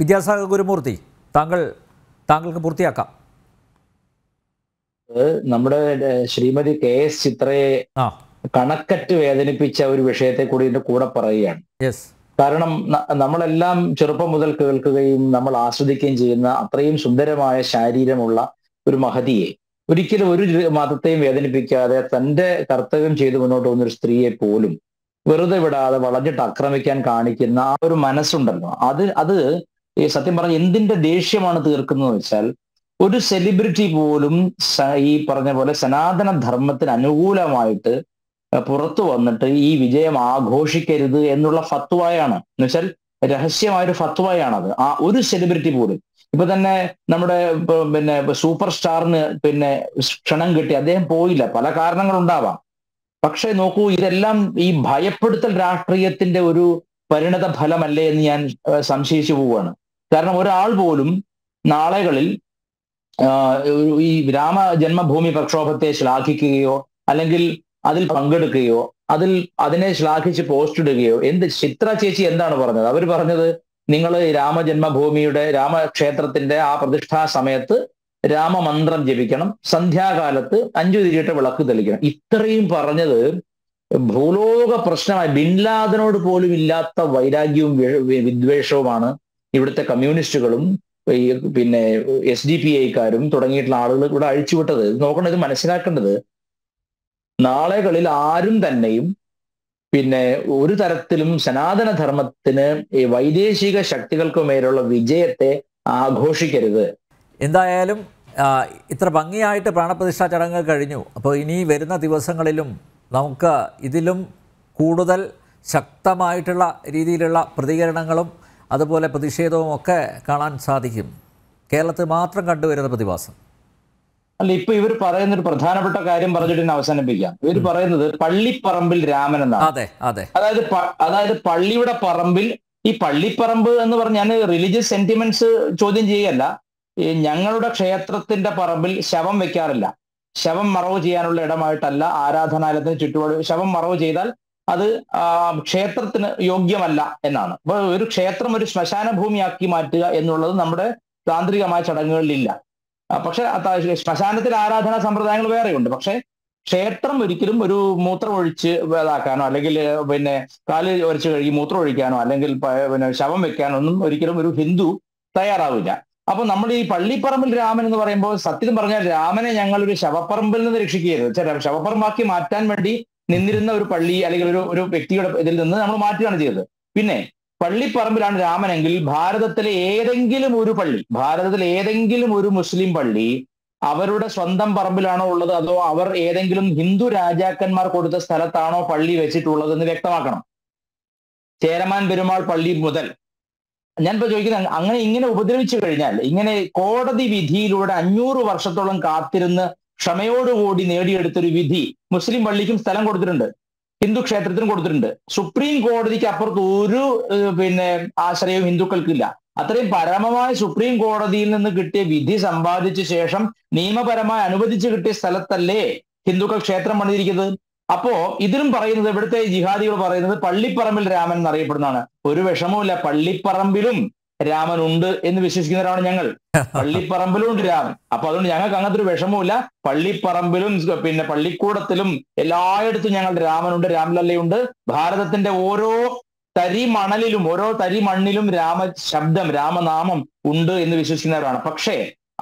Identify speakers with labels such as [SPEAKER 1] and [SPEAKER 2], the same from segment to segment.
[SPEAKER 1] വിദ്യാസാഗർ ഗുരുമൂർത്തി താങ്കൾ താങ്കൾക്ക് പൂർത്തിയാക്കാം
[SPEAKER 2] നമ്മുടെ ശ്രീമതി കെ എസ് ചിത്രയെ കണക്കറ്റ് വേദനിപ്പിച്ച ഒരു വിഷയത്തെ കൂടി ഇതിന്റെ കൂടെ പറയുകയാണ് കാരണം നമ്മളെല്ലാം ചെറുപ്പം മുതൽ കേൾക്കുകയും നമ്മൾ ആസ്വദിക്കുകയും ചെയ്യുന്ന അത്രയും സുന്ദരമായ ശാരീരമുള്ള ഒരു മഹതിയെ ഒരിക്കലും ഒരു മതത്തെയും വേദനിപ്പിക്കാതെ തന്റെ കർത്തവ്യം ചെയ്തു മുന്നോട്ട് പോകുന്ന ഒരു സ്ത്രീയെ പോലും വെറുതെ വിടാതെ വളഞ്ഞിട്ട് ആക്രമിക്കാൻ കാണിക്കുന്ന ആ ഒരു മനസ്സുണ്ടല്ലോ അത് അത് ഈ സത്യം പറഞ്ഞ എന്തിന്റെ ദേഷ്യമാണ് തീർക്കുന്നത് വെച്ചാൽ ഒരു സെലിബ്രിറ്റി പോലും ഈ പറഞ്ഞ പോലെ സനാതന ധർമ്മത്തിന് അനുകൂലമായിട്ട് പുറത്തു വന്നിട്ട് ഈ വിജയം ആഘോഷിക്കരുത് എന്നുള്ള ഫത്വായാണ് എന്നുവെച്ചാൽ രഹസ്യമായൊരു ഫത്വായാണത് ആ ഒരു സെലിബ്രിറ്റി പോലും ഇപ്പൊ തന്നെ നമ്മുടെ പിന്നെ സൂപ്പർ സ്റ്റാറിന് പിന്നെ ക്ഷണം കിട്ടി അദ്ദേഹം പോയില്ല പല കാരണങ്ങളുണ്ടാവാം പക്ഷേ നോക്കൂ ഇതെല്ലാം ഈ ഭയപ്പെടുത്തൽ രാഷ്ട്രീയത്തിന്റെ ഒരു പരിണത ഫലമല്ലേ എന്ന് ഞാൻ സംശയിച്ചു പോവുകയാണ് കാരണം ഒരാൾ പോലും നാളെകളിൽ ഈ രാമ ജന്മഭൂമി പ്രക്ഷോഭത്തെ ശ്ലാഘിക്കുകയോ അല്ലെങ്കിൽ അതിൽ പങ്കെടുക്കുകയോ അതിൽ അതിനെ ശ്ലാഘിച്ച് പോസ്റ്റ് ഇടുകയോ എന്ത് ചിത്ര ചേച്ചി എന്താണ് പറഞ്ഞത് അവർ പറഞ്ഞത് നിങ്ങൾ രാമജന്മഭൂമിയുടെ രാമക്ഷേത്രത്തിന്റെ ആ പ്രതിഷ്ഠാ സമയത്ത് രാമമന്ത്രം ജപിക്കണം സന്ധ്യാകാലത്ത് അഞ്ചു തിരിയിട്ട് വിളക്ക് തെളിക്കണം ഇത്രയും പറഞ്ഞത് ഭൂലോക പ്രശ്നമായി ബിൻലാദനോട് പോലും ഇല്ലാത്ത വൈരാഗ്യവും വിദ്വേഷവുമാണ് ഇവിടുത്തെ കമ്മ്യൂണിസ്റ്റുകളും പിന്നെ എസ് ഡി പി ഐക്കാരും തുടങ്ങിയിട്ടുള്ള ആളുകൾ ഇവിടെ അഴിച്ചുവിട്ടത് നോക്കണം ഇത് മനസ്സിലാക്കേണ്ടത് നാളെകളിൽ ആരും തന്നെയും പിന്നെ ഒരു തരത്തിലും സനാതനധർമ്മത്തിന് ഈ വൈദേശിക ശക്തികൾക്ക് മേലുള്ള വിജയത്തെ
[SPEAKER 1] ആഘോഷിക്കരുത് എന്തായാലും ഇത്ര ഭംഗിയായിട്ട് പ്രാണപ്രതിഷ്ഠാ ചടങ്ങ് കഴിഞ്ഞു അപ്പോൾ ഇനി വരുന്ന ദിവസങ്ങളിലും നമുക്ക് ഇതിലും കൂടുതൽ ശക്തമായിട്ടുള്ള രീതിയിലുള്ള പ്രതികരണങ്ങളും അതുപോലെ പ്രതിഷേധവും ഒക്കെ കാണാൻ സാധിക്കും
[SPEAKER 2] കേരളത്തിൽ മാത്രം കണ്ടുവരുന്ന പ്രതിഭാസം അല്ല ഇപ്പൊ ഇവർ പറയുന്ന ഒരു പ്രധാനപ്പെട്ട കാര്യം പറഞ്ഞിട്ട് അവസാനിപ്പിക്കാം ഇവർ പറയുന്നത് പള്ളിപ്പറമ്പിൽ രാമൻ എന്നാണ് അതെ അതെ അതായത് അതായത് പള്ളിയുടെ പറമ്പിൽ ഈ പള്ളിപ്പറമ്പ് എന്ന് പറഞ്ഞാൽ ഞാൻ റിലീജിയസ് സെന്റിമെന്റ്സ് ചോദ്യം ചെയ്യല്ല ഞങ്ങളുടെ ക്ഷേത്രത്തിന്റെ പറമ്പിൽ ശവം വെക്കാറില്ല ശവം മറവ് ചെയ്യാനുള്ള ഇടമായിട്ടല്ല ആരാധനാലയത്തിന് ചുറ്റുപാട് ശവം മറവ് ചെയ്താൽ അത് ക്ഷേത്രത്തിന് യോഗ്യമല്ല എന്നാണ് അപ്പൊ ഒരു ക്ഷേത്രം ഒരു ശ്മശാന ഭൂമിയാക്കി മാറ്റുക എന്നുള്ളത് നമ്മുടെ താന്ത്രികമായ ചടങ്ങുകളിലില്ല പക്ഷെ ശ്മശാനത്തിൽ ആരാധനാ സമ്പ്രദായങ്ങൾ വേറെയുണ്ട് പക്ഷെ ക്ഷേത്രം ഒരിക്കലും ഒരു മൂത്രം ഒഴിച്ച് ഇതാക്കാനോ അല്ലെങ്കിൽ പിന്നെ കാല് ഒരച്ച് കഴുകി മൂത്രം ഒഴിക്കാനോ അല്ലെങ്കിൽ പിന്നെ ശവം വെക്കാനോ ഒന്നും ഒരിക്കലും ഒരു ഹിന്ദു തയ്യാറാവില്ല അപ്പൊ നമ്മൾ ഈ പള്ളിപ്പറമ്പിൽ രാമൻ എന്ന് പറയുമ്പോൾ സത്യം പറഞ്ഞാൽ രാമനെ ഞങ്ങൾ ഒരു ശവപ്പറമ്പിൽ നിന്ന് രക്ഷിക്കുകയായിരുന്നു ചേട്ടാ ശവപ്പറമ്പാക്കി മാറ്റാൻ വേണ്ടി നിന്നിരുന്ന ഒരു പള്ളി അല്ലെങ്കിൽ ഒരു ഒരു വ്യക്തിയുടെ ഇതിൽ നിന്ന് നമ്മൾ മാറ്റുകയാണ് ചെയ്തത് പിന്നെ പള്ളിപ്പറമ്പിലാണ് രാമനെങ്കിൽ ഭാരതത്തിലെ ഏതെങ്കിലും ഒരു പള്ളി ഭാരതത്തിലെ ഏതെങ്കിലും ഒരു മുസ്ലിം പള്ളി അവരുടെ സ്വന്തം പറമ്പിലാണോ ഉള്ളത് അതോ അവർ ഏതെങ്കിലും ഹിന്ദു രാജാക്കന്മാർ കൊടുത്ത സ്ഥലത്താണോ പള്ളി വെച്ചിട്ടുള്ളത് എന്ന് വ്യക്തമാക്കണം ചേരമാൻ പെരുമാൾ പള്ളി മുതൽ ഞാനിപ്പോ ചോദിക്കുന്ന അങ്ങനെ ഇങ്ങനെ ഉപദ്രവിച്ചു കഴിഞ്ഞാൽ ഇങ്ങനെ കോടതി വിധിയിലൂടെ അഞ്ഞൂറ് വർഷത്തോളം കാത്തിരുന്ന് ക്ഷമയോടുകൂടി നേടിയെടുത്തൊരു വിധി മുസ്ലിം പള്ളിക്കും സ്ഥലം കൊടുത്തിട്ടുണ്ട് ഹിന്ദു ക്ഷേത്രത്തിനും കൊടുത്തിട്ടുണ്ട് സുപ്രീം കോടതിക്ക് അപ്പുറത്ത് ഒരു പിന്നെ ആശ്രയവും ഹിന്ദുക്കൾക്കില്ല അത്രയും പരമമായ സുപ്രീം കോടതിയിൽ നിന്ന് കിട്ടിയ വിധി സമ്പാദിച്ച ശേഷം നിയമപരമായി അനുവദിച്ചു കിട്ടിയ സ്ഥലത്തല്ലേ ഹിന്ദുക്കൾ ക്ഷേത്രം പണിതിരിക്കുന്നത് അപ്പോ ഇതിലും പറയുന്നത് ഇവിടുത്തെ ജിഹാദികൾ പറയുന്നത് പള്ളിപ്പറമ്പിൽ രാമൻ എന്നറിയപ്പെടുന്നതാണ് ഒരു വിഷമവുമില്ല പള്ളിപ്പറമ്പിലും രാമൻ ഉണ്ട് എന്ന് വിശ്വസിക്കുന്നവരാണ് ഞങ്ങൾ പള്ളിപ്പറമ്പിലും ഉണ്ട് രാമൻ അപ്പൊ അതുകൊണ്ട് ഞങ്ങൾക്ക് അങ്ങനത്തെ ഒരു വിഷമവുമില്ല പള്ളിപ്പറമ്പിലും പിന്നെ പള്ളിക്കൂടത്തിലും എല്ലായിടത്തും ഞങ്ങൾ രാമനുണ്ട് രാമലല്ലയുണ്ട് ഭാരതത്തിന്റെ ഓരോ തരി മണലിലും ഓരോ തരി മണ്ണിലും രാമ ശബ്ദം രാമനാമം ഉണ്ട് എന്ന് വിശ്വസിക്കുന്നവരാണ് പക്ഷേ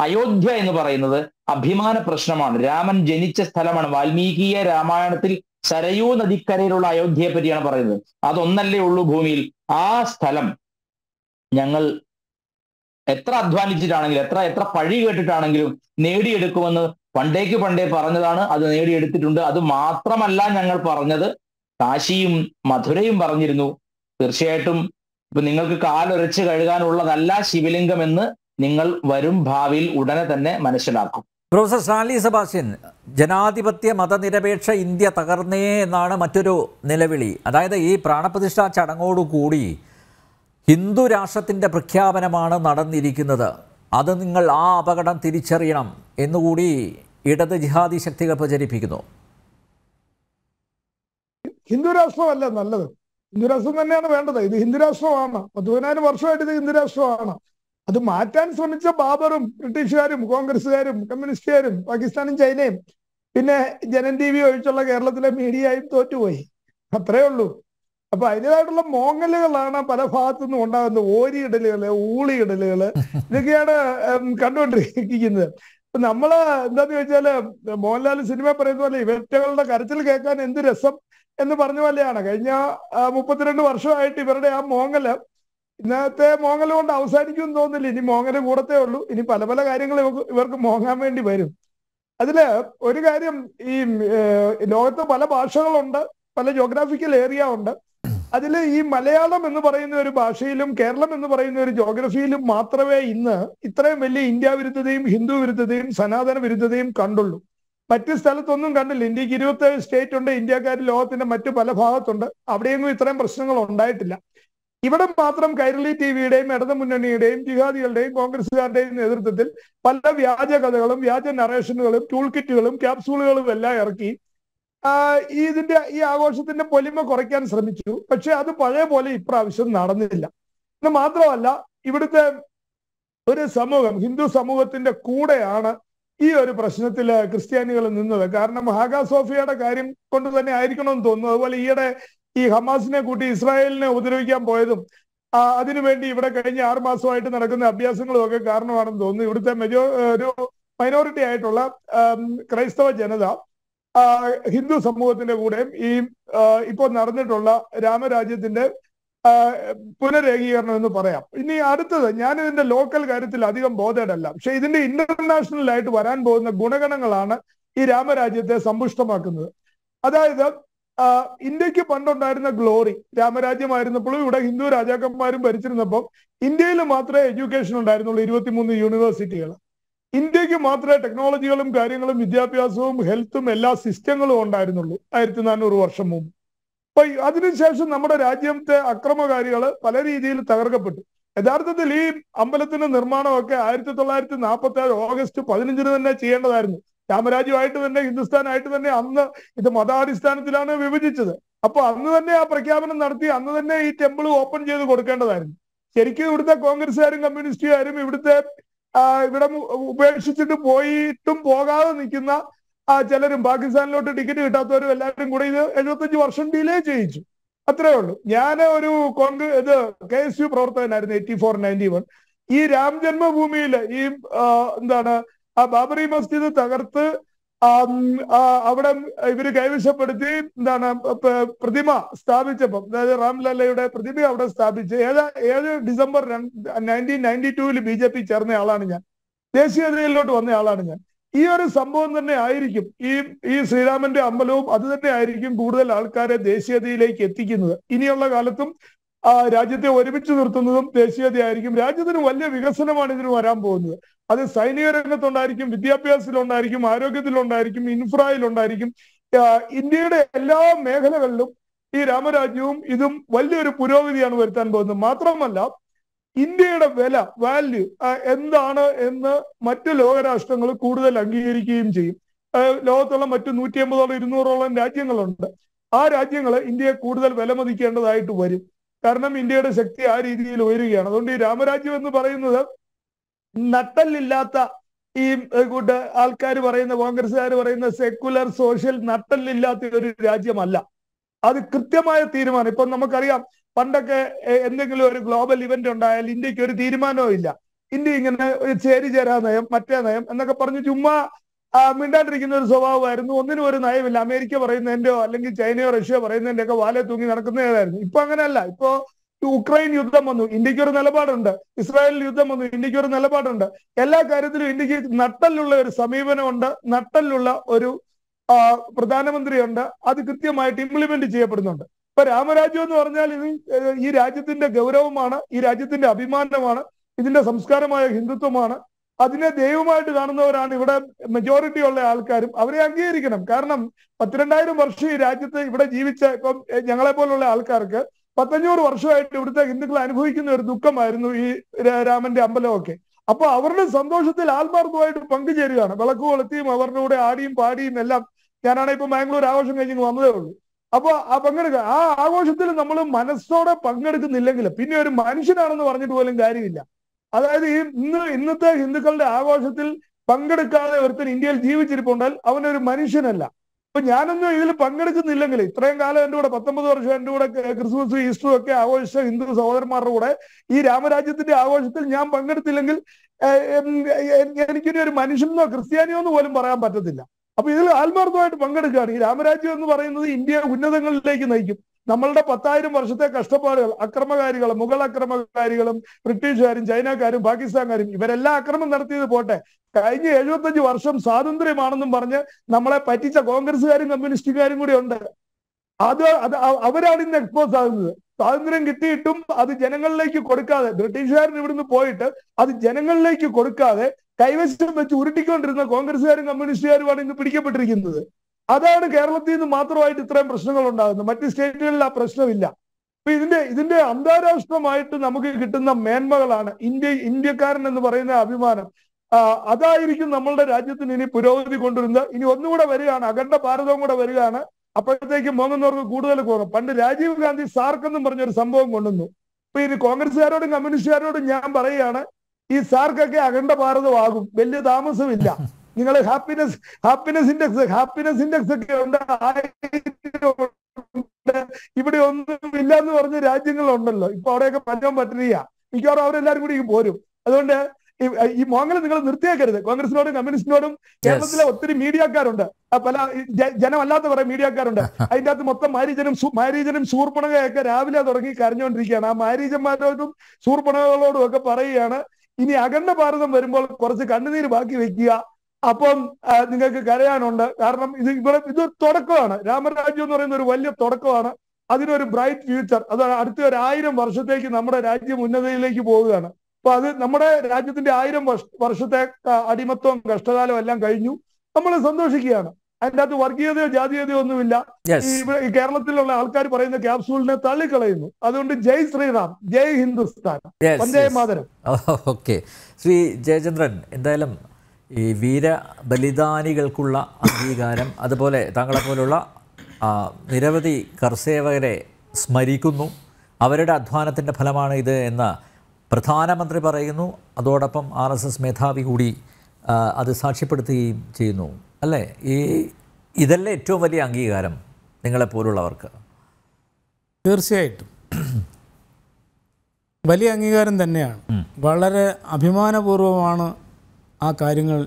[SPEAKER 2] അയോധ്യ എന്ന് പറയുന്നത് അഭിമാന പ്രശ്നമാണ് രാമൻ ജനിച്ച സ്ഥലമാണ് വാൽമീകിയ രാമായണത്തിൽ സരയൂ നദിക്കരയിലുള്ള അയോധ്യയെ പറ്റിയാണ് പറയുന്നത് അതൊന്നല്ലേ ഉള്ളൂ ഭൂമിയിൽ ആ സ്ഥലം ഞങ്ങൾ എത്ര അധ്വാനിച്ചിട്ടാണെങ്കിലും എത്ര എത്ര പഴി കേട്ടിട്ടാണെങ്കിലും നേടിയെടുക്കുമെന്ന് പണ്ടേക്ക് പണ്ടേ പറഞ്ഞതാണ് അത് നേടിയെടുത്തിട്ടുണ്ട് അത് മാത്രമല്ല ഞങ്ങൾ പറഞ്ഞത് കാശിയും മധുരയും പറഞ്ഞിരുന്നു തീർച്ചയായിട്ടും ഇപ്പൊ നിങ്ങൾക്ക് കാലൊരച്ച് കഴുകാനുള്ളതല്ല ശിവലിംഗം എന്ന് നിങ്ങൾ വരും ഭാവിയിൽ ഉടനെ തന്നെ മനസ്സിലാക്കും പ്രൊഫസർ ഷാലി സെബാസ്റ്റ്യൻ ജനാധിപത്യ
[SPEAKER 1] മതനിരപേക്ഷ ഇന്ത്യ തകർന്നേ എന്നാണ് മറ്റൊരു നിലവിളി അതായത് ഈ പ്രാണപ്രതിഷ്ഠാ ചടങ്ങോടുകൂടി ഹിന്ദു രാഷ്ട്രത്തിൻ്റെ പ്രഖ്യാപനമാണ് നടന്നിരിക്കുന്നത് അത് നിങ്ങൾ ആ അപകടം തിരിച്ചറിയണം എന്നുകൂടി ഇടത് ജിഹാദി ശക്തികൾ പ്രചരിപ്പിക്കുന്നു
[SPEAKER 3] ഹിന്ദു രാഷ്ട്രമല്ല നല്ലത് ഹിന്ദുരാഷ്ട്രം തന്നെയാണ് വേണ്ടത് ഇത് ഹിന്ദുരാഷ്ട്രമാണ് പത്ത് പതിനായിരം വർഷമായിട്ട് ഇത് ഹിന്ദുരാഷ്ട്രമാണ് അത് മാറ്റാൻ ശ്രമിച്ച ബാബറും ബ്രിട്ടീഷുകാരും കോൺഗ്രസ്സുകാരും കമ്മ്യൂണിസ്റ്റുകാരും പാകിസ്ഥാനും ചൈനയും പിന്നെ ജനൻ ടി വി ഒഴിച്ചുള്ള കേരളത്തിലെ മീഡിയയും തോറ്റുപോയി അത്രേ ഉള്ളൂ അപ്പൊ അതിൻ്റെതായിട്ടുള്ള മോങ്ങലുകളാണ് പല ഭാഗത്തു നിന്നും ഉണ്ടാകുന്നത് ഓരിയിടലുകള് ഊളിയിടലുകള് ഇതൊക്കെയാണ് കണ്ടുകൊണ്ടിരിക്കുന്നത് അപ്പൊ നമ്മള് എന്താന്ന് ചോദിച്ചാല് മോഹൻലാൽ സിനിമ പറയുന്ന പോലെ ഇവറ്റകളുടെ കരച്ചിൽ കേൾക്കാൻ എന്ത് രസം എന്ന് പറഞ്ഞ പോലെയാണ് കഴിഞ്ഞ മുപ്പത്തിരണ്ട് വർഷമായിട്ട് ഇവരുടെ ആ മോങ്ങല് ഇന്നത്തെ മോങ്ങൽ കൊണ്ട് അവസാനിക്കും തോന്നുന്നില്ല ഇനി മോങ്ങന്റെ കൂടത്തേ ഉള്ളൂ ഇനി പല പല കാര്യങ്ങൾ ഇവർക്ക് മോങ്ങാൻ വേണ്ടി വരും അതില് ഒരു കാര്യം ഈ ലോകത്ത് പല ഭാഷകളുണ്ട് പല ജോഗ്രാഫിക്കൽ ഏരിയ ഉണ്ട് അതിൽ ഈ മലയാളം എന്ന് പറയുന്ന ഒരു ഭാഷയിലും കേരളം എന്ന് പറയുന്ന ഒരു ജോഗ്രഫിയിലും മാത്രമേ ഇന്ന് ഇത്രയും വലിയ ഇന്ത്യ വിരുദ്ധതയും ഹിന്ദു വിരുദ്ധതയും സനാതന വിരുദ്ധതയും കണ്ടുള്ളൂ മറ്റു സ്ഥലത്തൊന്നും കണ്ടില്ല ഇന്ത്യക്ക് ഇരുപത്തേഴ് സ്റ്റേറ്റ് ഉണ്ട് ഇന്ത്യക്കാർ ലോകത്തിന്റെ മറ്റു പല ഭാഗത്തുണ്ട് അവിടെയൊന്നും ഇത്രയും പ്രശ്നങ്ങൾ ഉണ്ടായിട്ടില്ല ഇവിടെ മാത്രം കൈരളി ടി വിയുടെയും മുന്നണിയുടെയും ജിഹാദികളുടെയും കോൺഗ്രസുകാരുടെയും നേതൃത്വത്തിൽ പല വ്യാജ കഥകളും വ്യാജ നറേഷനുകളും ടൂൾ കിറ്റുകളും ക്യാപ്സൂളുകളും എല്ലാം ഇറക്കി ഈ ഇതിന്റെ ഈ ആഘോഷത്തിന്റെ പൊലിമ കുറയ്ക്കാൻ ശ്രമിച്ചു പക്ഷെ അത് പഴയ പോലെ ഇപ്രാവശ്യം നടന്നില്ല എന്ന് മാത്രമല്ല ഇവിടുത്തെ ഒരു സമൂഹം ഹിന്ദു സമൂഹത്തിന്റെ കൂടെയാണ് ഈ ഒരു പ്രശ്നത്തിൽ ക്രിസ്ത്യാനികൾ നിന്നത് കാരണം ഹാഗ സോഫിയയുടെ കാര്യം കൊണ്ട് തന്നെ ആയിരിക്കണം എന്ന് തോന്നുന്നു അതുപോലെ ഈയിടെ ഈ ഹമാസിനെ കൂട്ടി ഇസ്രായേലിനെ ഉപദ്രവിക്കാൻ പോയതും അതിനുവേണ്ടി ഇവിടെ കഴിഞ്ഞ ആറു മാസമായിട്ട് നടക്കുന്ന അഭ്യാസങ്ങളും ഒക്കെ കാരണമാണെന്ന് തോന്നുന്നു ഇവിടുത്തെ മെജോ ഒരു മൈനോറിറ്റി ആയിട്ടുള്ള ക്രൈസ്തവ ജനത ഹിന്ദു സമൂഹത്തിന്റെ കൂടെയും ഈ ഇപ്പോൾ നടന്നിട്ടുള്ള രാമരാജ്യത്തിന്റെ പുനരേകീകരണം എന്ന് പറയാം ഇനി അടുത്തത് ഞാൻ ഇതിന്റെ ലോക്കൽ കാര്യത്തിൽ അധികം ബോധേഡല്ല പക്ഷെ ഇതിന്റെ ഇന്റർനാഷണൽ ആയിട്ട് വരാൻ പോകുന്ന ഗുണഗണങ്ങളാണ് ഈ രാമരാജ്യത്തെ സമ്പുഷ്ടമാക്കുന്നത് അതായത് ഇന്ത്യക്ക് പണ്ടുണ്ടായിരുന്ന ഗ്ലോറി രാമരാജ്യമായിരുന്നപ്പോഴും ഇവിടെ ഹിന്ദു രാജാക്കന്മാരും ഭരിച്ചിരുന്നപ്പോൾ ഇന്ത്യയിൽ മാത്രമേ എഡ്യൂക്കേഷൻ ഉണ്ടായിരുന്നുള്ളൂ ഇരുപത്തിമൂന്ന് യൂണിവേഴ്സിറ്റികൾ ഇന്ത്യക്ക് മാത്രമേ ടെക്നോളജികളും കാര്യങ്ങളും വിദ്യാഭ്യാസവും ഹെൽത്തും എല്ലാ സിസ്റ്റങ്ങളും ഉണ്ടായിരുന്നുള്ളൂ ആയിരത്തി നാനൂറ് വർഷം മുമ്പ് അപ്പൊ അതിനുശേഷം നമ്മുടെ രാജ്യത്തെ അക്രമകാരികൾ പല രീതിയിൽ തകർക്കപ്പെട്ടു യഥാർത്ഥത്തിൽ ഈ അമ്പലത്തിന്റെ നിർമ്മാണമൊക്കെ ആയിരത്തി തൊള്ളായിരത്തി നാൽപ്പത്തി ഏഴ് ഓഗസ്റ്റ് പതിനഞ്ചിന് തന്നെ ചെയ്യേണ്ടതായിരുന്നു രാമരാജ്യമായിട്ട് തന്നെ ഹിന്ദുസ്ഥാനായിട്ട് തന്നെ അന്ന് ഇത് മതാടിസ്ഥാനത്തിലാണ് വിഭജിച്ചത് അപ്പൊ അന്ന് തന്നെ ആ പ്രഖ്യാപനം നടത്തി അന്ന് തന്നെ ഈ ടെമ്പിൾ ഓപ്പൺ ചെയ്ത് കൊടുക്കേണ്ടതായിരുന്നു ശരിക്കും ഇവിടുത്തെ കോൺഗ്രസ്സുകാരും കമ്മ്യൂണിസ്റ്റുകാരും ഇവിടുത്തെ ഇവിടെ ഉപേക്ഷിച്ചിട്ട് പോയിട്ടും പോകാതെ നിൽക്കുന്ന ചിലരും പാകിസ്ഥാനിലോട്ട് ടിക്കറ്റ് കിട്ടാത്തവരും എല്ലാവരും കൂടെ ഇത് എഴുപത്തഞ്ച് വർഷം ഡിലേ ചെയ്യിച്ചു അത്രേ ഉള്ളൂ ഞാൻ ഒരു കോൺഗ്രസ് ഇത് കെ എസ് യു പ്രവർത്തകനായിരുന്നു എയ്റ്റി ഫോർ നയൻറ്റി വൺ ഈ രാം ജന്മഭൂമിയിൽ ഈ എന്താണ് ആ ബാബറി മസ്ജിദ് തകർത്ത് അവിടെ ഇവര് കൈവശപ്പെടുത്തി എന്താണ് പ്രതിമ സ്ഥാപിച്ചപ്പം അതായത് റാംലല്ലയുടെ പ്രതിമ അവിടെ സ്ഥാപിച്ച് ഏതാ ഏഴ് ഡിസംബർ നയൻറ്റീൻ നയൻറ്റി ടൂവിൽ ബി ജെ പി ചേർന്ന ആളാണ് ഞാൻ ദേശീയതയിലോട്ട് വന്ന ആളാണ് ഞാൻ ഈ ഒരു സംഭവം തന്നെ ആയിരിക്കും ഈ ഈ ശ്രീരാമന്റെ അമ്പലവും അത് തന്നെ ആയിരിക്കും കൂടുതൽ ആൾക്കാരെ ദേശീയതയിലേക്ക് എത്തിക്കുന്നത് ഇനിയുള്ള കാലത്തും രാജ്യത്തെ ഒരുമിച്ച് നിർത്തുന്നതും ദേശീയതയായിരിക്കും രാജ്യത്തിന് വലിയ വികസനമാണ് ഇതിന് വരാൻ പോകുന്നത് അത് സൈനിക രംഗത്തുണ്ടായിരിക്കും വിദ്യാഭ്യാസത്തിലുണ്ടായിരിക്കും ആരോഗ്യത്തിലുണ്ടായിരിക്കും ഇൻഫ്രായിലുണ്ടായിരിക്കും ഇന്ത്യയുടെ എല്ലാ മേഖലകളിലും ഈ രാമരാജ്യവും ഇതും വലിയൊരു പുരോഗതിയാണ് വരുത്താൻ പോകുന്നത് മാത്രമല്ല ഇന്ത്യയുടെ വില വാല്യൂ എന്താണ് എന്ന് മറ്റ് ലോകരാഷ്ട്രങ്ങൾ കൂടുതൽ അംഗീകരിക്കുകയും ചെയ്യും ലോകത്തുള്ള മറ്റു നൂറ്റി അമ്പതോളം ഇരുന്നൂറോളം രാജ്യങ്ങളുണ്ട് ആ രാജ്യങ്ങൾ ഇന്ത്യയെ കൂടുതൽ വിലമതിക്കേണ്ടതായിട്ട് വരും കാരണം ഇന്ത്യയുടെ ശക്തി ആ രീതിയിൽ ഉയരുകയാണ് അതുകൊണ്ട് ഈ രാമരാജ്യം എന്ന് പറയുന്നത് നട്ടല്ലില്ലാത്ത ഈ കൂട്ട് ആൾക്കാർ പറയുന്ന കോൺഗ്രസ്സുകാർ പറയുന്ന സെക്കുലർ സോഷ്യൽ നട്ടല്ലില്ലാത്ത ഒരു രാജ്യമല്ല അത് കൃത്യമായ തീരുമാനം ഇപ്പൊ നമുക്കറിയാം പണ്ടൊക്കെ എന്തെങ്കിലും ഒരു ഗ്ലോബൽ ഇവന്റ് ഉണ്ടായാൽ ഇന്ത്യക്ക് ഒരു തീരുമാനവും ഇല്ല ഇന്ത്യ ഇങ്ങനെ ഒരു ചേരി ചേരാ നയം മറ്റേ നയം എന്നൊക്കെ പറഞ്ഞ് ചുമ്മാ മിണ്ടാണ്ടിരിക്കുന്ന ഒരു സ്വഭാവമായിരുന്നു ഒന്നിനും ഒരു നയമില്ല അമേരിക്ക പറയുന്നതിന്റെയോ അല്ലെങ്കിൽ ചൈനയോ റഷ്യയോ പറയുന്നതിന്റെയൊക്കെ വാലെ തൂങ്ങി നടക്കുന്നതായിരുന്നു ഇപ്പൊ അങ്ങനെയല്ല ഇപ്പോ ഉക്രൈൻ യുദ്ധം വന്നു ഇന്ത്യക്ക് ഒരു നിലപാടുണ്ട് ഇസ്രായേൽ യുദ്ധം വന്നു ഇന്ത്യക്ക് ഒരു നിലപാടുണ്ട് എല്ലാ കാര്യത്തിലും ഇന്ത്യക്ക് നട്ടലിലുള്ള ഒരു സമീപനമുണ്ട് നട്ടലിലുള്ള ഒരു പ്രധാനമന്ത്രിയുണ്ട് അത് കൃത്യമായിട്ട് ഇംപ്ലിമെന്റ് ചെയ്യപ്പെടുന്നുണ്ട് ഇപ്പൊ രാമരാജ്യം എന്ന് പറഞ്ഞാൽ ഇത് ഈ രാജ്യത്തിന്റെ ഗൗരവമാണ് ഈ രാജ്യത്തിന്റെ അഭിമാനമാണ് ഇതിന്റെ സംസ്കാരമായ ഹിന്ദുത്വമാണ് അതിനെ ദൈവമായിട്ട് കാണുന്നവരാണ് ഇവിടെ മെജോറിറ്റി ഉള്ള ആൾക്കാരും അവരെ അംഗീകരിക്കണം കാരണം പത്തിരണ്ടായിരം വർഷം ഈ രാജ്യത്ത് ഇവിടെ ജീവിച്ച ഇപ്പം ഞങ്ങളെ പോലുള്ള ആൾക്കാർക്ക് പത്തഞ്ഞൂറ് വർഷമായിട്ട് ഇവിടുത്തെ ഹിന്ദുക്കൾ അനുഭവിക്കുന്ന ഒരു ദുഃഖമായിരുന്നു ഈ രാമന്റെ അമ്പലമൊക്കെ അപ്പൊ അവരുടെ സന്തോഷത്തിൽ ആത്മാർത്ഥമായിട്ട് പങ്കുചേരുകയാണ് വിളക്ക് കൊളുത്തിയും അവരുടെ കൂടെ ആടിയും പാടിയും എല്ലാം ഞാനാണ് ഇപ്പൊ ബാംഗ്ലൂർ ആഘോഷം കഴിഞ്ഞ് വന്നതേ ഉള്ളൂ അപ്പൊ ആ പങ്കെടുക്കുക ആ ആഘോഷത്തിൽ നമ്മൾ മനസ്സോടെ പങ്കെടുക്കുന്നില്ലെങ്കിൽ പിന്നെ ഒരു മനുഷ്യനാണെന്ന് പറഞ്ഞിട്ട് പോലും കാര്യമില്ല അതായത് ഈ ഇന്ന് ഇന്നത്തെ ഹിന്ദുക്കളുടെ ആഘോഷത്തിൽ പങ്കെടുക്കാതെ ഒരുത്തൻ ഇന്ത്യയിൽ ജീവിച്ചിരിപ്പുണ്ടാൽ അവനൊരു മനുഷ്യനല്ല അപ്പൊ ഞാനൊന്നും ഇതിൽ പങ്കെടുക്കുന്നില്ലെങ്കിൽ ഇത്രയും കാലം എൻ്റെ കൂടെ പത്തൊമ്പത് വർഷം എൻ്റെ കൂടെ ക്രിസ്മസ് ഈസ്റ്റർ ഒക്കെ ആഘോഷിച്ച ഹിന്ദു സഹോദരന്മാരുടെ കൂടെ ഈ രാമരാജ്യത്തിന്റെ ആഘോഷത്തിൽ ഞാൻ പങ്കെടുത്തില്ലെങ്കിൽ എനിക്കൊരു ഒരു മനുഷ്യനോ ക്രിസ്ത്യാനിയോ എന്ന് പോലും പറയാൻ പറ്റത്തില്ല അപ്പൊ ഇതിൽ ആത്മാർത്ഥമായിട്ട് പങ്കെടുക്കുകയാണ് ഈ രാമരാജ്യം എന്ന് പറയുന്നത് ഇന്ത്യ ഉന്നതങ്ങളിലേക്ക് നയിക്കും നമ്മളുടെ പത്തായിരം വർഷത്തെ കഷ്ടപ്പാടുകൾ അക്രമകാരികൾ മുഗൾ അക്രമകാരികളും ബ്രിട്ടീഷുകാരും ചൈനക്കാരും പാകിസ്ഥാൻകാരും ഇവരെല്ലാം അക്രമം നടത്തിയത് പോട്ടെ കഴിഞ്ഞ എഴുപത്തഞ്ച് വർഷം സ്വാതന്ത്ര്യമാണെന്നും പറഞ്ഞ് നമ്മളെ പറ്റിച്ച കോൺഗ്രസ്സുകാരും കമ്മ്യൂണിസ്റ്റുകാരും കൂടി ഉണ്ട് അത് അത് അവരാണ് ഇന്ന് എക്സ്പോസ് ആകുന്നത് സ്വാതന്ത്ര്യം കിട്ടിയിട്ടും അത് ജനങ്ങളിലേക്ക് കൊടുക്കാതെ ബ്രിട്ടീഷുകാരൻ ഇവിടുന്ന് പോയിട്ട് അത് ജനങ്ങളിലേക്ക് കൊടുക്കാതെ കൈവശം വെച്ച് ഉരുട്ടിക്കൊണ്ടിരുന്ന കോൺഗ്രസ്സുകാരും കമ്മ്യൂണിസ്റ്റുകാരുമാണ് ഇന്ന് പിടിക്കപ്പെട്ടിരിക്കുന്നത് അതാണ് കേരളത്തിൽ നിന്ന് മാത്രമായിട്ട് ഇത്രയും പ്രശ്നങ്ങൾ ഉണ്ടാകുന്നത് മറ്റ് സ്റ്റേറ്റുകളിൽ ആ പ്രശ്നമില്ല അപ്പൊ ഇതിന്റെ ഇതിന്റെ അന്താരാഷ്ട്രമായിട്ട് നമുക്ക് കിട്ടുന്ന മേന്മകളാണ് ഇന്ത്യ ഇന്ത്യക്കാരൻ എന്ന് പറയുന്ന അഭിമാനം അതായിരിക്കും നമ്മളുടെ രാജ്യത്തിന് ഇനി പുരോഗതി കൊണ്ടുവരുന്നത് ഇനി ഒന്നുകൂടെ വരികയാണ് അഖണ്ഡ ഭാരതവും കൂടെ വരികയാണ് അപ്പോഴത്തേക്ക് മോങ്ങുന്നവർക്ക് കൂടുതൽ കുറവ് പണ്ട് രാജീവ് ഗാന്ധി സാർക്ക് എന്നും പറഞ്ഞൊരു സംഭവം കൊണ്ടുവന്നു ഇപ്പൊ ഇനി കോൺഗ്രസ്സുകാരോടും കമ്മ്യൂണിസ്റ്റുകാരോടും ഞാൻ പറയുകയാണ് ഈ സാർക്കൊക്കെ അഖണ്ഡ ഭാരതമാകും വലിയ താമസമില്ല നിങ്ങൾ happiness happiness index happiness index ഒക്കെ ഉണ്ട് ഇവിടെ ഒന്നും ഇല്ല എന്ന് പറഞ്ഞ രാജ്യങ്ങളുണ്ടല്ലോ ഇപ്പൊ അവിടെയൊക്കെ പറ്റാൻ പറ്റില്ല മിക്കവാറും അവരെല്ലാരും കൂടി പോരും അതുകൊണ്ട് ഈ മോങ്ങളെ നിങ്ങൾ നിർത്തിയേക്കരുത് കോൺഗ്രസിനോടും കമ്മ്യൂണിസ്റ്റിനോടും കേരളത്തിലെ ഒത്തിരി മീഡിയക്കാരുണ്ട് പല ജനമല്ലാത്ത കുറെ മീഡിയക്കാരുണ്ട് അതിന്റെ അകത്ത് മൊത്തം മാരീജനും മാരീജനും സൂർപ്പണകയൊക്കെ രാവിലെ തുടങ്ങി കരഞ്ഞുകൊണ്ടിരിക്കുകയാണ് ആ മാരീജന്മാരോടും സൂർപ്പണകളോടും ഒക്കെ പറയുകയാണ് ഇനി അഖണ്ഡ ഭാരതം വരുമ്പോൾ കുറച്ച് കണ്ണുനീര് ബാക്കി വെക്കുക അപ്പം നിങ്ങൾക്ക് കരയാനുണ്ട് കാരണം ഇത് ഇവിടെ ഇത് തുടക്കമാണ് രാമരാജ്യം എന്ന് പറയുന്ന ഒരു വലിയ തുടക്കമാണ് അതിനൊരു ബ്രൈറ്റ് ഫ്യൂച്ചർ അത് അടുത്ത ഒരു ആയിരം വർഷത്തേക്ക് നമ്മുടെ രാജ്യം ഉന്നതിയിലേക്ക് പോവുകയാണ് അപ്പൊ അത് നമ്മുടെ രാജ്യത്തിന്റെ ആയിരം വർഷത്തെ അടിമത്വം കഷ്ടകാലം എല്ലാം കഴിഞ്ഞു നമ്മൾ സന്തോഷിക്കുകയാണ് അതിൻ്റെ അകത്ത് വർഗീയതയോ ജാതീയതയോ ഒന്നുമില്ല ഈ കേരളത്തിലുള്ള ആൾക്കാർ പറയുന്ന ക്യാപ്സൂളിനെ തള്ളിക്കളയുന്നു അതുകൊണ്ട് ജയ് ശ്രീറാം ജയ് ഹിന്ദുസ്ഥാൻ oh,
[SPEAKER 1] ശ്രീ ജയചന്ദ്രൻ എന്തായാലും ഈ വീര ബലിദാനികൾക്കുള്ള അംഗീകാരം അതുപോലെ താങ്കളെ പോലുള്ള നിരവധി കർഷകരെ സ്മരിക്കുന്നു അവരുടെ അധ്വാനത്തിൻ്റെ ഫലമാണ് ഇത് എന്ന് പ്രധാനമന്ത്രി പറയുന്നു അതോടൊപ്പം ആർ എസ് എസ് മേധാവി കൂടി അത് സാക്ഷ്യപ്പെടുത്തുകയും ചെയ്യുന്നു അല്ലേ ഈ ഇതല്ലേ ഏറ്റവും വലിയ അംഗീകാരം നിങ്ങളെപ്പോലുള്ളവർക്ക് തീർച്ചയായിട്ടും
[SPEAKER 4] വലിയ അംഗീകാരം തന്നെയാണ് വളരെ അഭിമാനപൂർവമാണ് ആ കാര്യങ്ങൾ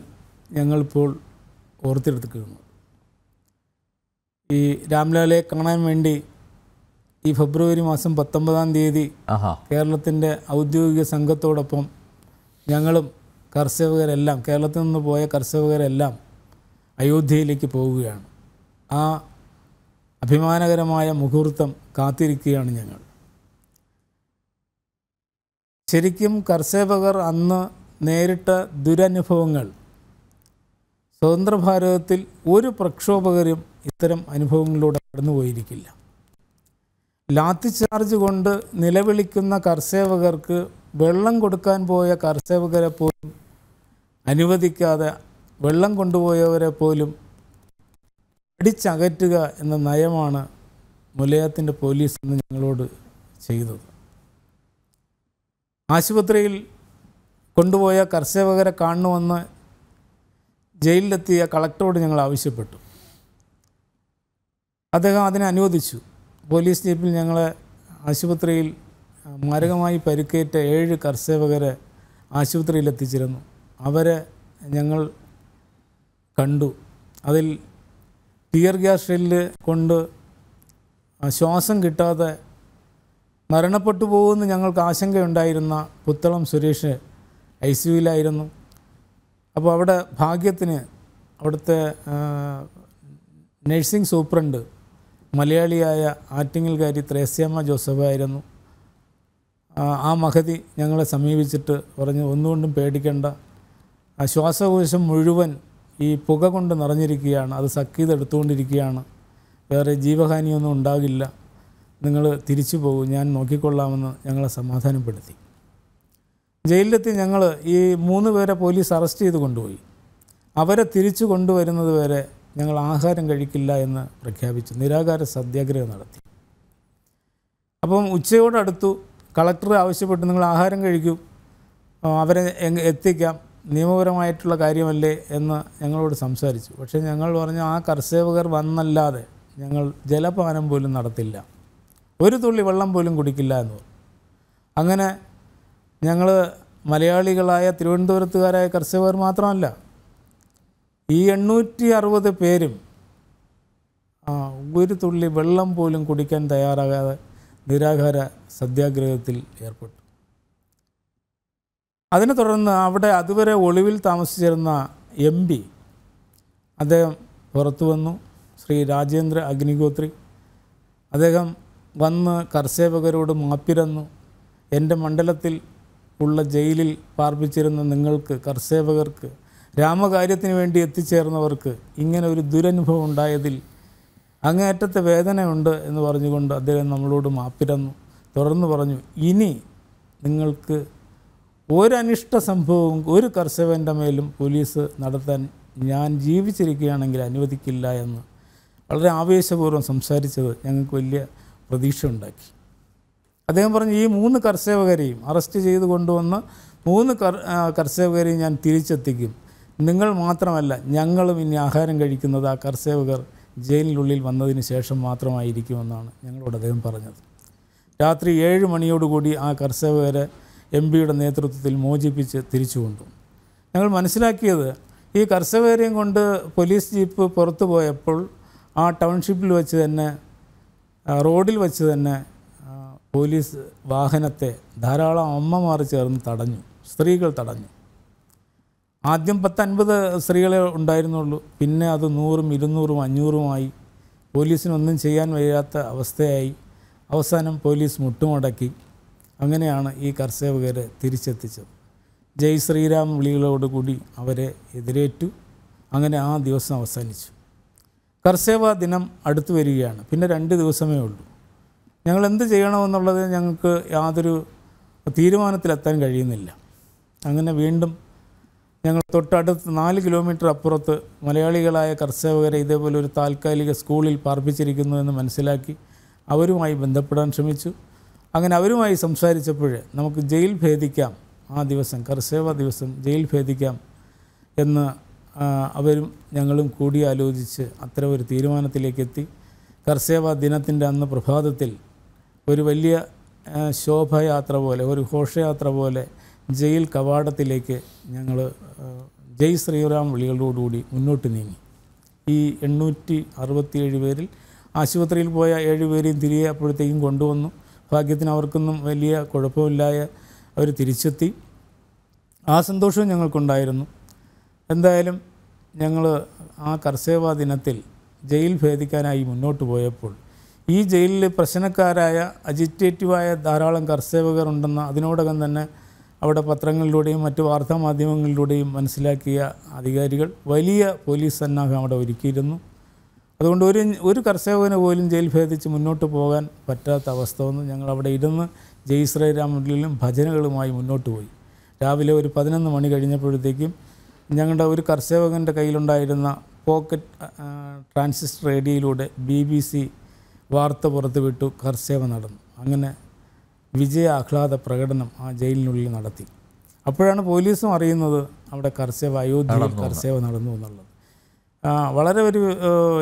[SPEAKER 4] ഞങ്ങളിപ്പോൾ ഓർത്തെടുക്കുകയാണ് ഈ രാംലാലയെ കാണാൻ വേണ്ടി ഈ ഫെബ്രുവരി മാസം പത്തൊമ്പതാം തീയതി കേരളത്തിൻ്റെ ഔദ്യോഗിക സംഘത്തോടൊപ്പം ഞങ്ങളും കർഷകരെല്ലാം കേരളത്തിൽ നിന്ന് പോയ കർഷകരെല്ലാം അയോധ്യയിലേക്ക് പോവുകയാണ് ആ അഭിമാനകരമായ മുഹൂർത്തം കാത്തിരിക്കുകയാണ് ഞങ്ങൾ ശരിക്കും കർഷകർ അന്ന് നേരിട്ട ദുരനുഭവങ്ങൾ സ്വതന്ത്ര ഭാരതത്തിൽ ഒരു പ്രക്ഷോഭകരും ഇത്തരം അനുഭവങ്ങളിലൂടെ കടന്നുപോയിരിക്കില്ല ചാർജ് കൊണ്ട് നിലവിളിക്കുന്ന കർഷകർക്ക് വെള്ളം കൊടുക്കാൻ പോയ കർഷകരെ പോലും അനുവദിക്കാതെ വെള്ളം കൊണ്ടുപോയവരെ പോലും അടിച്ചകറ്റുക എന്ന നയമാണ് മുലയത്തിൻ്റെ പോലീസ് ഞങ്ങളോട് ചെയ്തത് ആശുപത്രിയിൽ കൊണ്ടുപോയ കർഷകരെ കാണണമെന്ന് ജയിലിലെത്തിയ കളക്ടറോട് ഞങ്ങൾ ആവശ്യപ്പെട്ടു അദ്ദേഹം അതിനെ അനുവദിച്ചു പോലീസ് ജീപ്പിൽ ഞങ്ങൾ ആശുപത്രിയിൽ മാരകമായി പരിക്കേറ്റ ഏഴ് കർഷകരെ ആശുപത്രിയിൽ എത്തിച്ചിരുന്നു അവരെ ഞങ്ങൾ കണ്ടു അതിൽ ടിയർ ഗ്യാസ് ഷെല്ല് കൊണ്ട് ശ്വാസം കിട്ടാതെ മരണപ്പെട്ടു പോകുമെന്ന് ഞങ്ങൾക്ക് ആശങ്കയുണ്ടായിരുന്ന പുത്തളം സുരേഷ് ഐ സി യുയിലായിരുന്നു അപ്പോൾ അവിടെ ഭാഗ്യത്തിന് അവിടുത്തെ നഴ്സിംഗ് സൂപ്രണ്ട് മലയാളിയായ ആറ്റിങ്ങൽകാരി ത്രേസ്യമ്മ ജോസഫ് ആയിരുന്നു ആ മഹതി ഞങ്ങളെ സമീപിച്ചിട്ട് പറഞ്ഞു ഒന്നുകൊണ്ടും പേടിക്കേണ്ട ശ്വാസകോശം മുഴുവൻ ഈ പുക കൊണ്ട് നിറഞ്ഞിരിക്കുകയാണ് അത് സക്കീത് എടുത്തുകൊണ്ടിരിക്കുകയാണ് വേറെ ജീവഹാനിയൊന്നും ഉണ്ടാകില്ല നിങ്ങൾ തിരിച്ചു പോകും ഞാൻ നോക്കിക്കൊള്ളാമെന്ന് ഞങ്ങളെ സമാധാനപ്പെടുത്തി ജയിലിലെത്തി ഞങ്ങൾ ഈ മൂന്ന് പേരെ പോലീസ് അറസ്റ്റ് ചെയ്ത് കൊണ്ടുപോയി അവരെ തിരിച്ചു കൊണ്ടുവരുന്നത് വരെ ഞങ്ങൾ ആഹാരം കഴിക്കില്ല എന്ന് പ്രഖ്യാപിച്ചു നിരാകാര സത്യാഗ്രഹം നടത്തി അപ്പം ഉച്ചയോടടുത്തു കളക്ടർ ആവശ്യപ്പെട്ട് നിങ്ങൾ ആഹാരം കഴിക്കൂ അവരെ എത്തിക്കാം നിയമപരമായിട്ടുള്ള കാര്യമല്ലേ എന്ന് ഞങ്ങളോട് സംസാരിച്ചു പക്ഷേ ഞങ്ങൾ പറഞ്ഞു ആ കർഷകർ വന്നല്ലാതെ ഞങ്ങൾ ജലപാനം പോലും നടത്തില്ല ഒരു തുള്ളി വെള്ളം പോലും കുടിക്കില്ല എന്ന് പറഞ്ഞു അങ്ങനെ ഞങ്ങൾ മലയാളികളായ തിരുവനന്തപുരത്തുകാരായ കർഷകർ മാത്രമല്ല ഈ എണ്ണൂറ്റി അറുപത് പേരും ഒരു തുള്ളി വെള്ളം പോലും കുടിക്കാൻ തയ്യാറാകാതെ നിരാഹാര സത്യാഗ്രഹത്തിൽ ഏർപ്പെട്ടു അതിനെ തുടർന്ന് അവിടെ അതുവരെ ഒളിവിൽ താമസിച്ചിരുന്ന എം പി അദ്ദേഹം പുറത്തു വന്നു ശ്രീ രാജേന്ദ്ര അഗ്നിഗോത്രി അദ്ദേഹം വന്ന് കർഷകരോട് മാപ്പിരന്നു എൻ്റെ മണ്ഡലത്തിൽ ഉള്ള ജയിലിൽ പാർപ്പിച്ചിരുന്ന നിങ്ങൾക്ക് കർസേവകർക്ക് രാമകാര്യത്തിന് വേണ്ടി എത്തിച്ചേർന്നവർക്ക് ഇങ്ങനെ ഒരു ദുരനുഭവം ഉണ്ടായതിൽ അങ്ങേറ്റത്തെ വേദനയുണ്ട് എന്ന് പറഞ്ഞുകൊണ്ട് അദ്ദേഹം നമ്മളോട് മാപ്പിരന്നു തുറന്നു പറഞ്ഞു ഇനി നിങ്ങൾക്ക് ഒരനിഷ്ട സംഭവവും ഒരു കർഷകൻ്റെ മേലും പോലീസ് നടത്താൻ ഞാൻ ജീവിച്ചിരിക്കുകയാണെങ്കിൽ അനുവദിക്കില്ല എന്ന് വളരെ ആവേശപൂർവ്വം സംസാരിച്ചത് ഞങ്ങൾക്ക് വലിയ പ്രതീക്ഷ ഉണ്ടാക്കി അദ്ദേഹം പറഞ്ഞു ഈ മൂന്ന് കർഷകരെയും അറസ്റ്റ് ചെയ്ത് കൊണ്ടുവന്ന് മൂന്ന് കർ കർഷകരെയും ഞാൻ തിരിച്ചെത്തിക്കും നിങ്ങൾ മാത്രമല്ല ഞങ്ങളും ഇനി ആഹാരം കഴിക്കുന്നത് ആ കർഷകർ ജയിലിനുള്ളിൽ വന്നതിന് ശേഷം മാത്രമായിരിക്കുമെന്നാണ് ഞങ്ങളോട് അദ്ദേഹം പറഞ്ഞത് രാത്രി ഏഴ് മണിയോടുകൂടി ആ കർഷകരെ എം പിയുടെ നേതൃത്വത്തിൽ മോചിപ്പിച്ച് തിരിച്ചു കൊണ്ടു ഞങ്ങൾ മനസ്സിലാക്കിയത് ഈ കർഷകരെയും കൊണ്ട് പോലീസ് ജീപ്പ് പുറത്തു പോയപ്പോൾ ആ ടൗൺഷിപ്പിൽ വെച്ച് തന്നെ റോഡിൽ വെച്ച് തന്നെ പോലീസ് വാഹനത്തെ ധാരാളം അമ്മമാർ ചേർന്ന് തടഞ്ഞു സ്ത്രീകൾ തടഞ്ഞു ആദ്യം പത്തൻപത് സ്ത്രീകളെ ഉണ്ടായിരുന്നുള്ളൂ പിന്നെ അത് നൂറും ഇരുന്നൂറും അഞ്ഞൂറുമായി പോലീസിനൊന്നും ചെയ്യാൻ വയ്യാത്ത അവസ്ഥയായി അവസാനം പോലീസ് മുട്ടുമടക്കി അങ്ങനെയാണ് ഈ കർഷകരെ തിരിച്ചെത്തിച്ചത് ജയ് ശ്രീരാം വിളികളോടുകൂടി അവരെ എതിരേറ്റു അങ്ങനെ ആ ദിവസം അവസാനിച്ചു കർസേവ ദിനം അടുത്തു വരികയാണ് പിന്നെ രണ്ട് ദിവസമേ ഉള്ളൂ ഞങ്ങൾ എന്ത് ചെയ്യണമെന്നുള്ളത് ഞങ്ങൾക്ക് യാതൊരു തീരുമാനത്തിലെത്താൻ കഴിയുന്നില്ല അങ്ങനെ വീണ്ടും ഞങ്ങൾ തൊട്ടടുത്ത് നാല് കിലോമീറ്റർ അപ്പുറത്ത് മലയാളികളായ കർഷകരെ ഇതേപോലെ ഒരു താൽക്കാലിക സ്കൂളിൽ പാർപ്പിച്ചിരിക്കുന്നു എന്ന് മനസ്സിലാക്കി അവരുമായി ബന്ധപ്പെടാൻ ശ്രമിച്ചു അങ്ങനെ അവരുമായി സംസാരിച്ചപ്പോൾ നമുക്ക് ജയിൽ ഭേദിക്കാം ആ ദിവസം കർഷക ദിവസം ജയിൽ ഭേദിക്കാം എന്ന് അവരും ഞങ്ങളും കൂടിയാലോചിച്ച് അത്ര ഒരു തീരുമാനത്തിലേക്ക് എത്തി കർസേവ ദിനത്തിൻ്റെ അന്ന് പ്രഭാതത്തിൽ ഒരു വലിയ ശോഭയാത്ര പോലെ ഒരു ഘോഷയാത്ര പോലെ ജയിൽ കവാടത്തിലേക്ക് ഞങ്ങൾ ജയ് ശ്രീറാം വിളികളോടുകൂടി മുന്നോട്ട് നീങ്ങി ഈ എണ്ണൂറ്റി അറുപത്തിയേഴ് പേരിൽ ആശുപത്രിയിൽ പോയ ഏഴ് തിരികെ അപ്പോഴത്തേക്കും കൊണ്ടുവന്നു ഭാഗ്യത്തിന് അവർക്കൊന്നും വലിയ കുഴപ്പമില്ലായ അവർ തിരിച്ചെത്തി ആ സന്തോഷവും ഞങ്ങൾക്കുണ്ടായിരുന്നു എന്തായാലും ഞങ്ങൾ ആ കർസേവാ ദിനത്തിൽ ജയിൽ ഭേദിക്കാനായി മുന്നോട്ട് പോയപ്പോൾ ഈ ജയിലിൽ പ്രശ്നക്കാരായ അജിറ്റേറ്റീവായ ധാരാളം കർഷകർ ഉണ്ടെന്ന് അതിനോടകം തന്നെ അവിടെ പത്രങ്ങളിലൂടെയും മറ്റ് വാർത്താമാധ്യമങ്ങളിലൂടെയും മനസ്സിലാക്കിയ അധികാരികൾ വലിയ പോലീസ് സന്നാഹം അവിടെ ഒരുക്കിയിരുന്നു അതുകൊണ്ട് ഒരു ഒരു കർഷകനെ പോലും ജയിൽ ഭേദിച്ച് മുന്നോട്ട് പോകാൻ പറ്റാത്ത അവസ്ഥ വന്ന് ഞങ്ങൾ അവിടെ ഇരുന്ന് ജയ് ശ്രീരാമനിലും ഭജനകളുമായി മുന്നോട്ട് പോയി രാവിലെ ഒരു പതിനൊന്ന് മണി കഴിഞ്ഞപ്പോഴത്തേക്കും ഞങ്ങളുടെ ഒരു കർഷകൻ്റെ കയ്യിലുണ്ടായിരുന്ന പോക്കറ്റ് ട്രാൻസിസ്റ്റർ റേഡിയോയിലൂടെ ബി ബി സി വാർത്ത പുറത്തുവിട്ടു കർസേവ നടന്നു അങ്ങനെ വിജയ ആഹ്ലാദ പ്രകടനം ആ ജയിലിനുള്ളിൽ നടത്തി അപ്പോഴാണ് പോലീസും അറിയുന്നത് അവിടെ കർസേവ അയോധ്യയിൽ കർസേവ നടന്നു എന്നുള്ളത് വളരെ ഒരു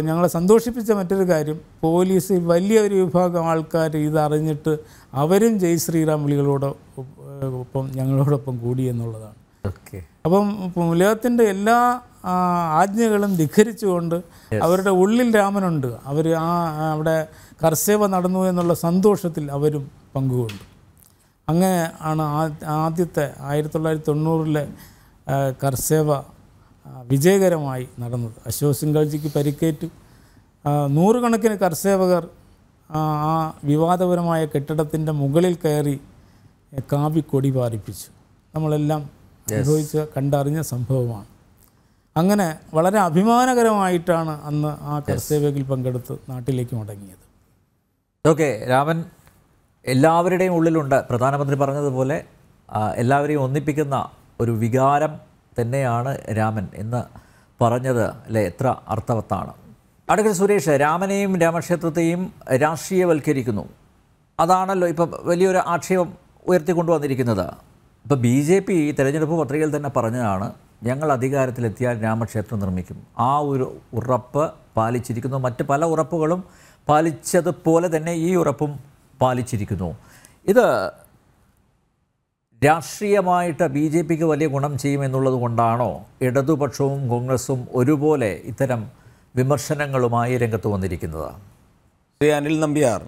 [SPEAKER 4] ഞങ്ങളെ സന്തോഷിപ്പിച്ച മറ്റൊരു കാര്യം പോലീസ് വലിയ ഒരു വിഭാഗം ആൾക്കാർ ഇതറിഞ്ഞിട്ട് അവരും ജയ് ശ്രീറാം വിളികളോട് ഒപ്പം ഞങ്ങളോടൊപ്പം കൂടി എന്നുള്ളതാണ് ഓക്കെ അപ്പം ലോകത്തിൻ്റെ എല്ലാ ആജ്ഞകളും ധിഖരിച്ചുകൊണ്ട് അവരുടെ ഉള്ളിൽ രാമനുണ്ട് അവർ ആ അവിടെ കർസേവ നടന്നു എന്നുള്ള സന്തോഷത്തിൽ അവരും പങ്കുകൊണ്ടു അങ്ങനെ ആണ് ആദ്യത്തെ ആയിരത്തി തൊള്ളായിരത്തി തൊണ്ണൂറിലെ കർസേവ വിജയകരമായി നടന്നത് അശോക് സിംഗാൾജിക്ക് പരിക്കേറ്റു നൂറുകണക്കിന് കർസേവകർ ആ വിവാദപരമായ കെട്ടിടത്തിൻ്റെ മുകളിൽ കയറി കാവി കൊടി പാറിപ്പിച്ചു നമ്മളെല്ലാം അനുഭവിച്ച കണ്ടറിഞ്ഞ സംഭവമാണ് അങ്ങനെ വളരെ അഭിമാനകരമായിട്ടാണ് അന്ന് ആ കർത്തവ്യത്തിൽ പങ്കെടുത്ത് നാട്ടിലേക്ക് മടങ്ങിയത്
[SPEAKER 1] ഓക്കെ രാമൻ എല്ലാവരുടെയും ഉള്ളിലുണ്ട് പ്രധാനമന്ത്രി പറഞ്ഞതുപോലെ എല്ലാവരെയും ഒന്നിപ്പിക്കുന്ന ഒരു വികാരം തന്നെയാണ് രാമൻ എന്ന് പറഞ്ഞത് അല്ലെ എത്ര അർത്ഥവത്താണ് അടുക്കൽ സുരേഷ് രാമനെയും രാമക്ഷേത്രത്തെയും രാഷ്ട്രീയവൽക്കരിക്കുന്നു അതാണല്ലോ ഇപ്പം വലിയൊരു ആക്ഷേപം ഉയർത്തിക്കൊണ്ടുവന്നിരിക്കുന്നത് ഇപ്പം ബി ജെ പി തെരഞ്ഞെടുപ്പ് പത്രികയിൽ തന്നെ പറഞ്ഞതാണ് ഞങ്ങൾ അധികാരത്തിലെത്തിയാൽ രാമക്ഷേത്രം നിർമ്മിക്കും ആ ഒരു ഉറപ്പ് പാലിച്ചിരിക്കുന്നു മറ്റ് പല ഉറപ്പുകളും പാലിച്ചതുപോലെ തന്നെ ഈ ഉറപ്പും പാലിച്ചിരിക്കുന്നു ഇത് രാഷ്ട്രീയമായിട്ട് ബി ജെ പിക്ക് വലിയ ഗുണം ചെയ്യുമെന്നുള്ളത് കൊണ്ടാണോ ഇടതുപക്ഷവും കോൺഗ്രസും ഒരുപോലെ ഇത്തരം വിമർശനങ്ങളുമായി രംഗത്ത്
[SPEAKER 5] വന്നിരിക്കുന്നത് Shri Anil Nambiar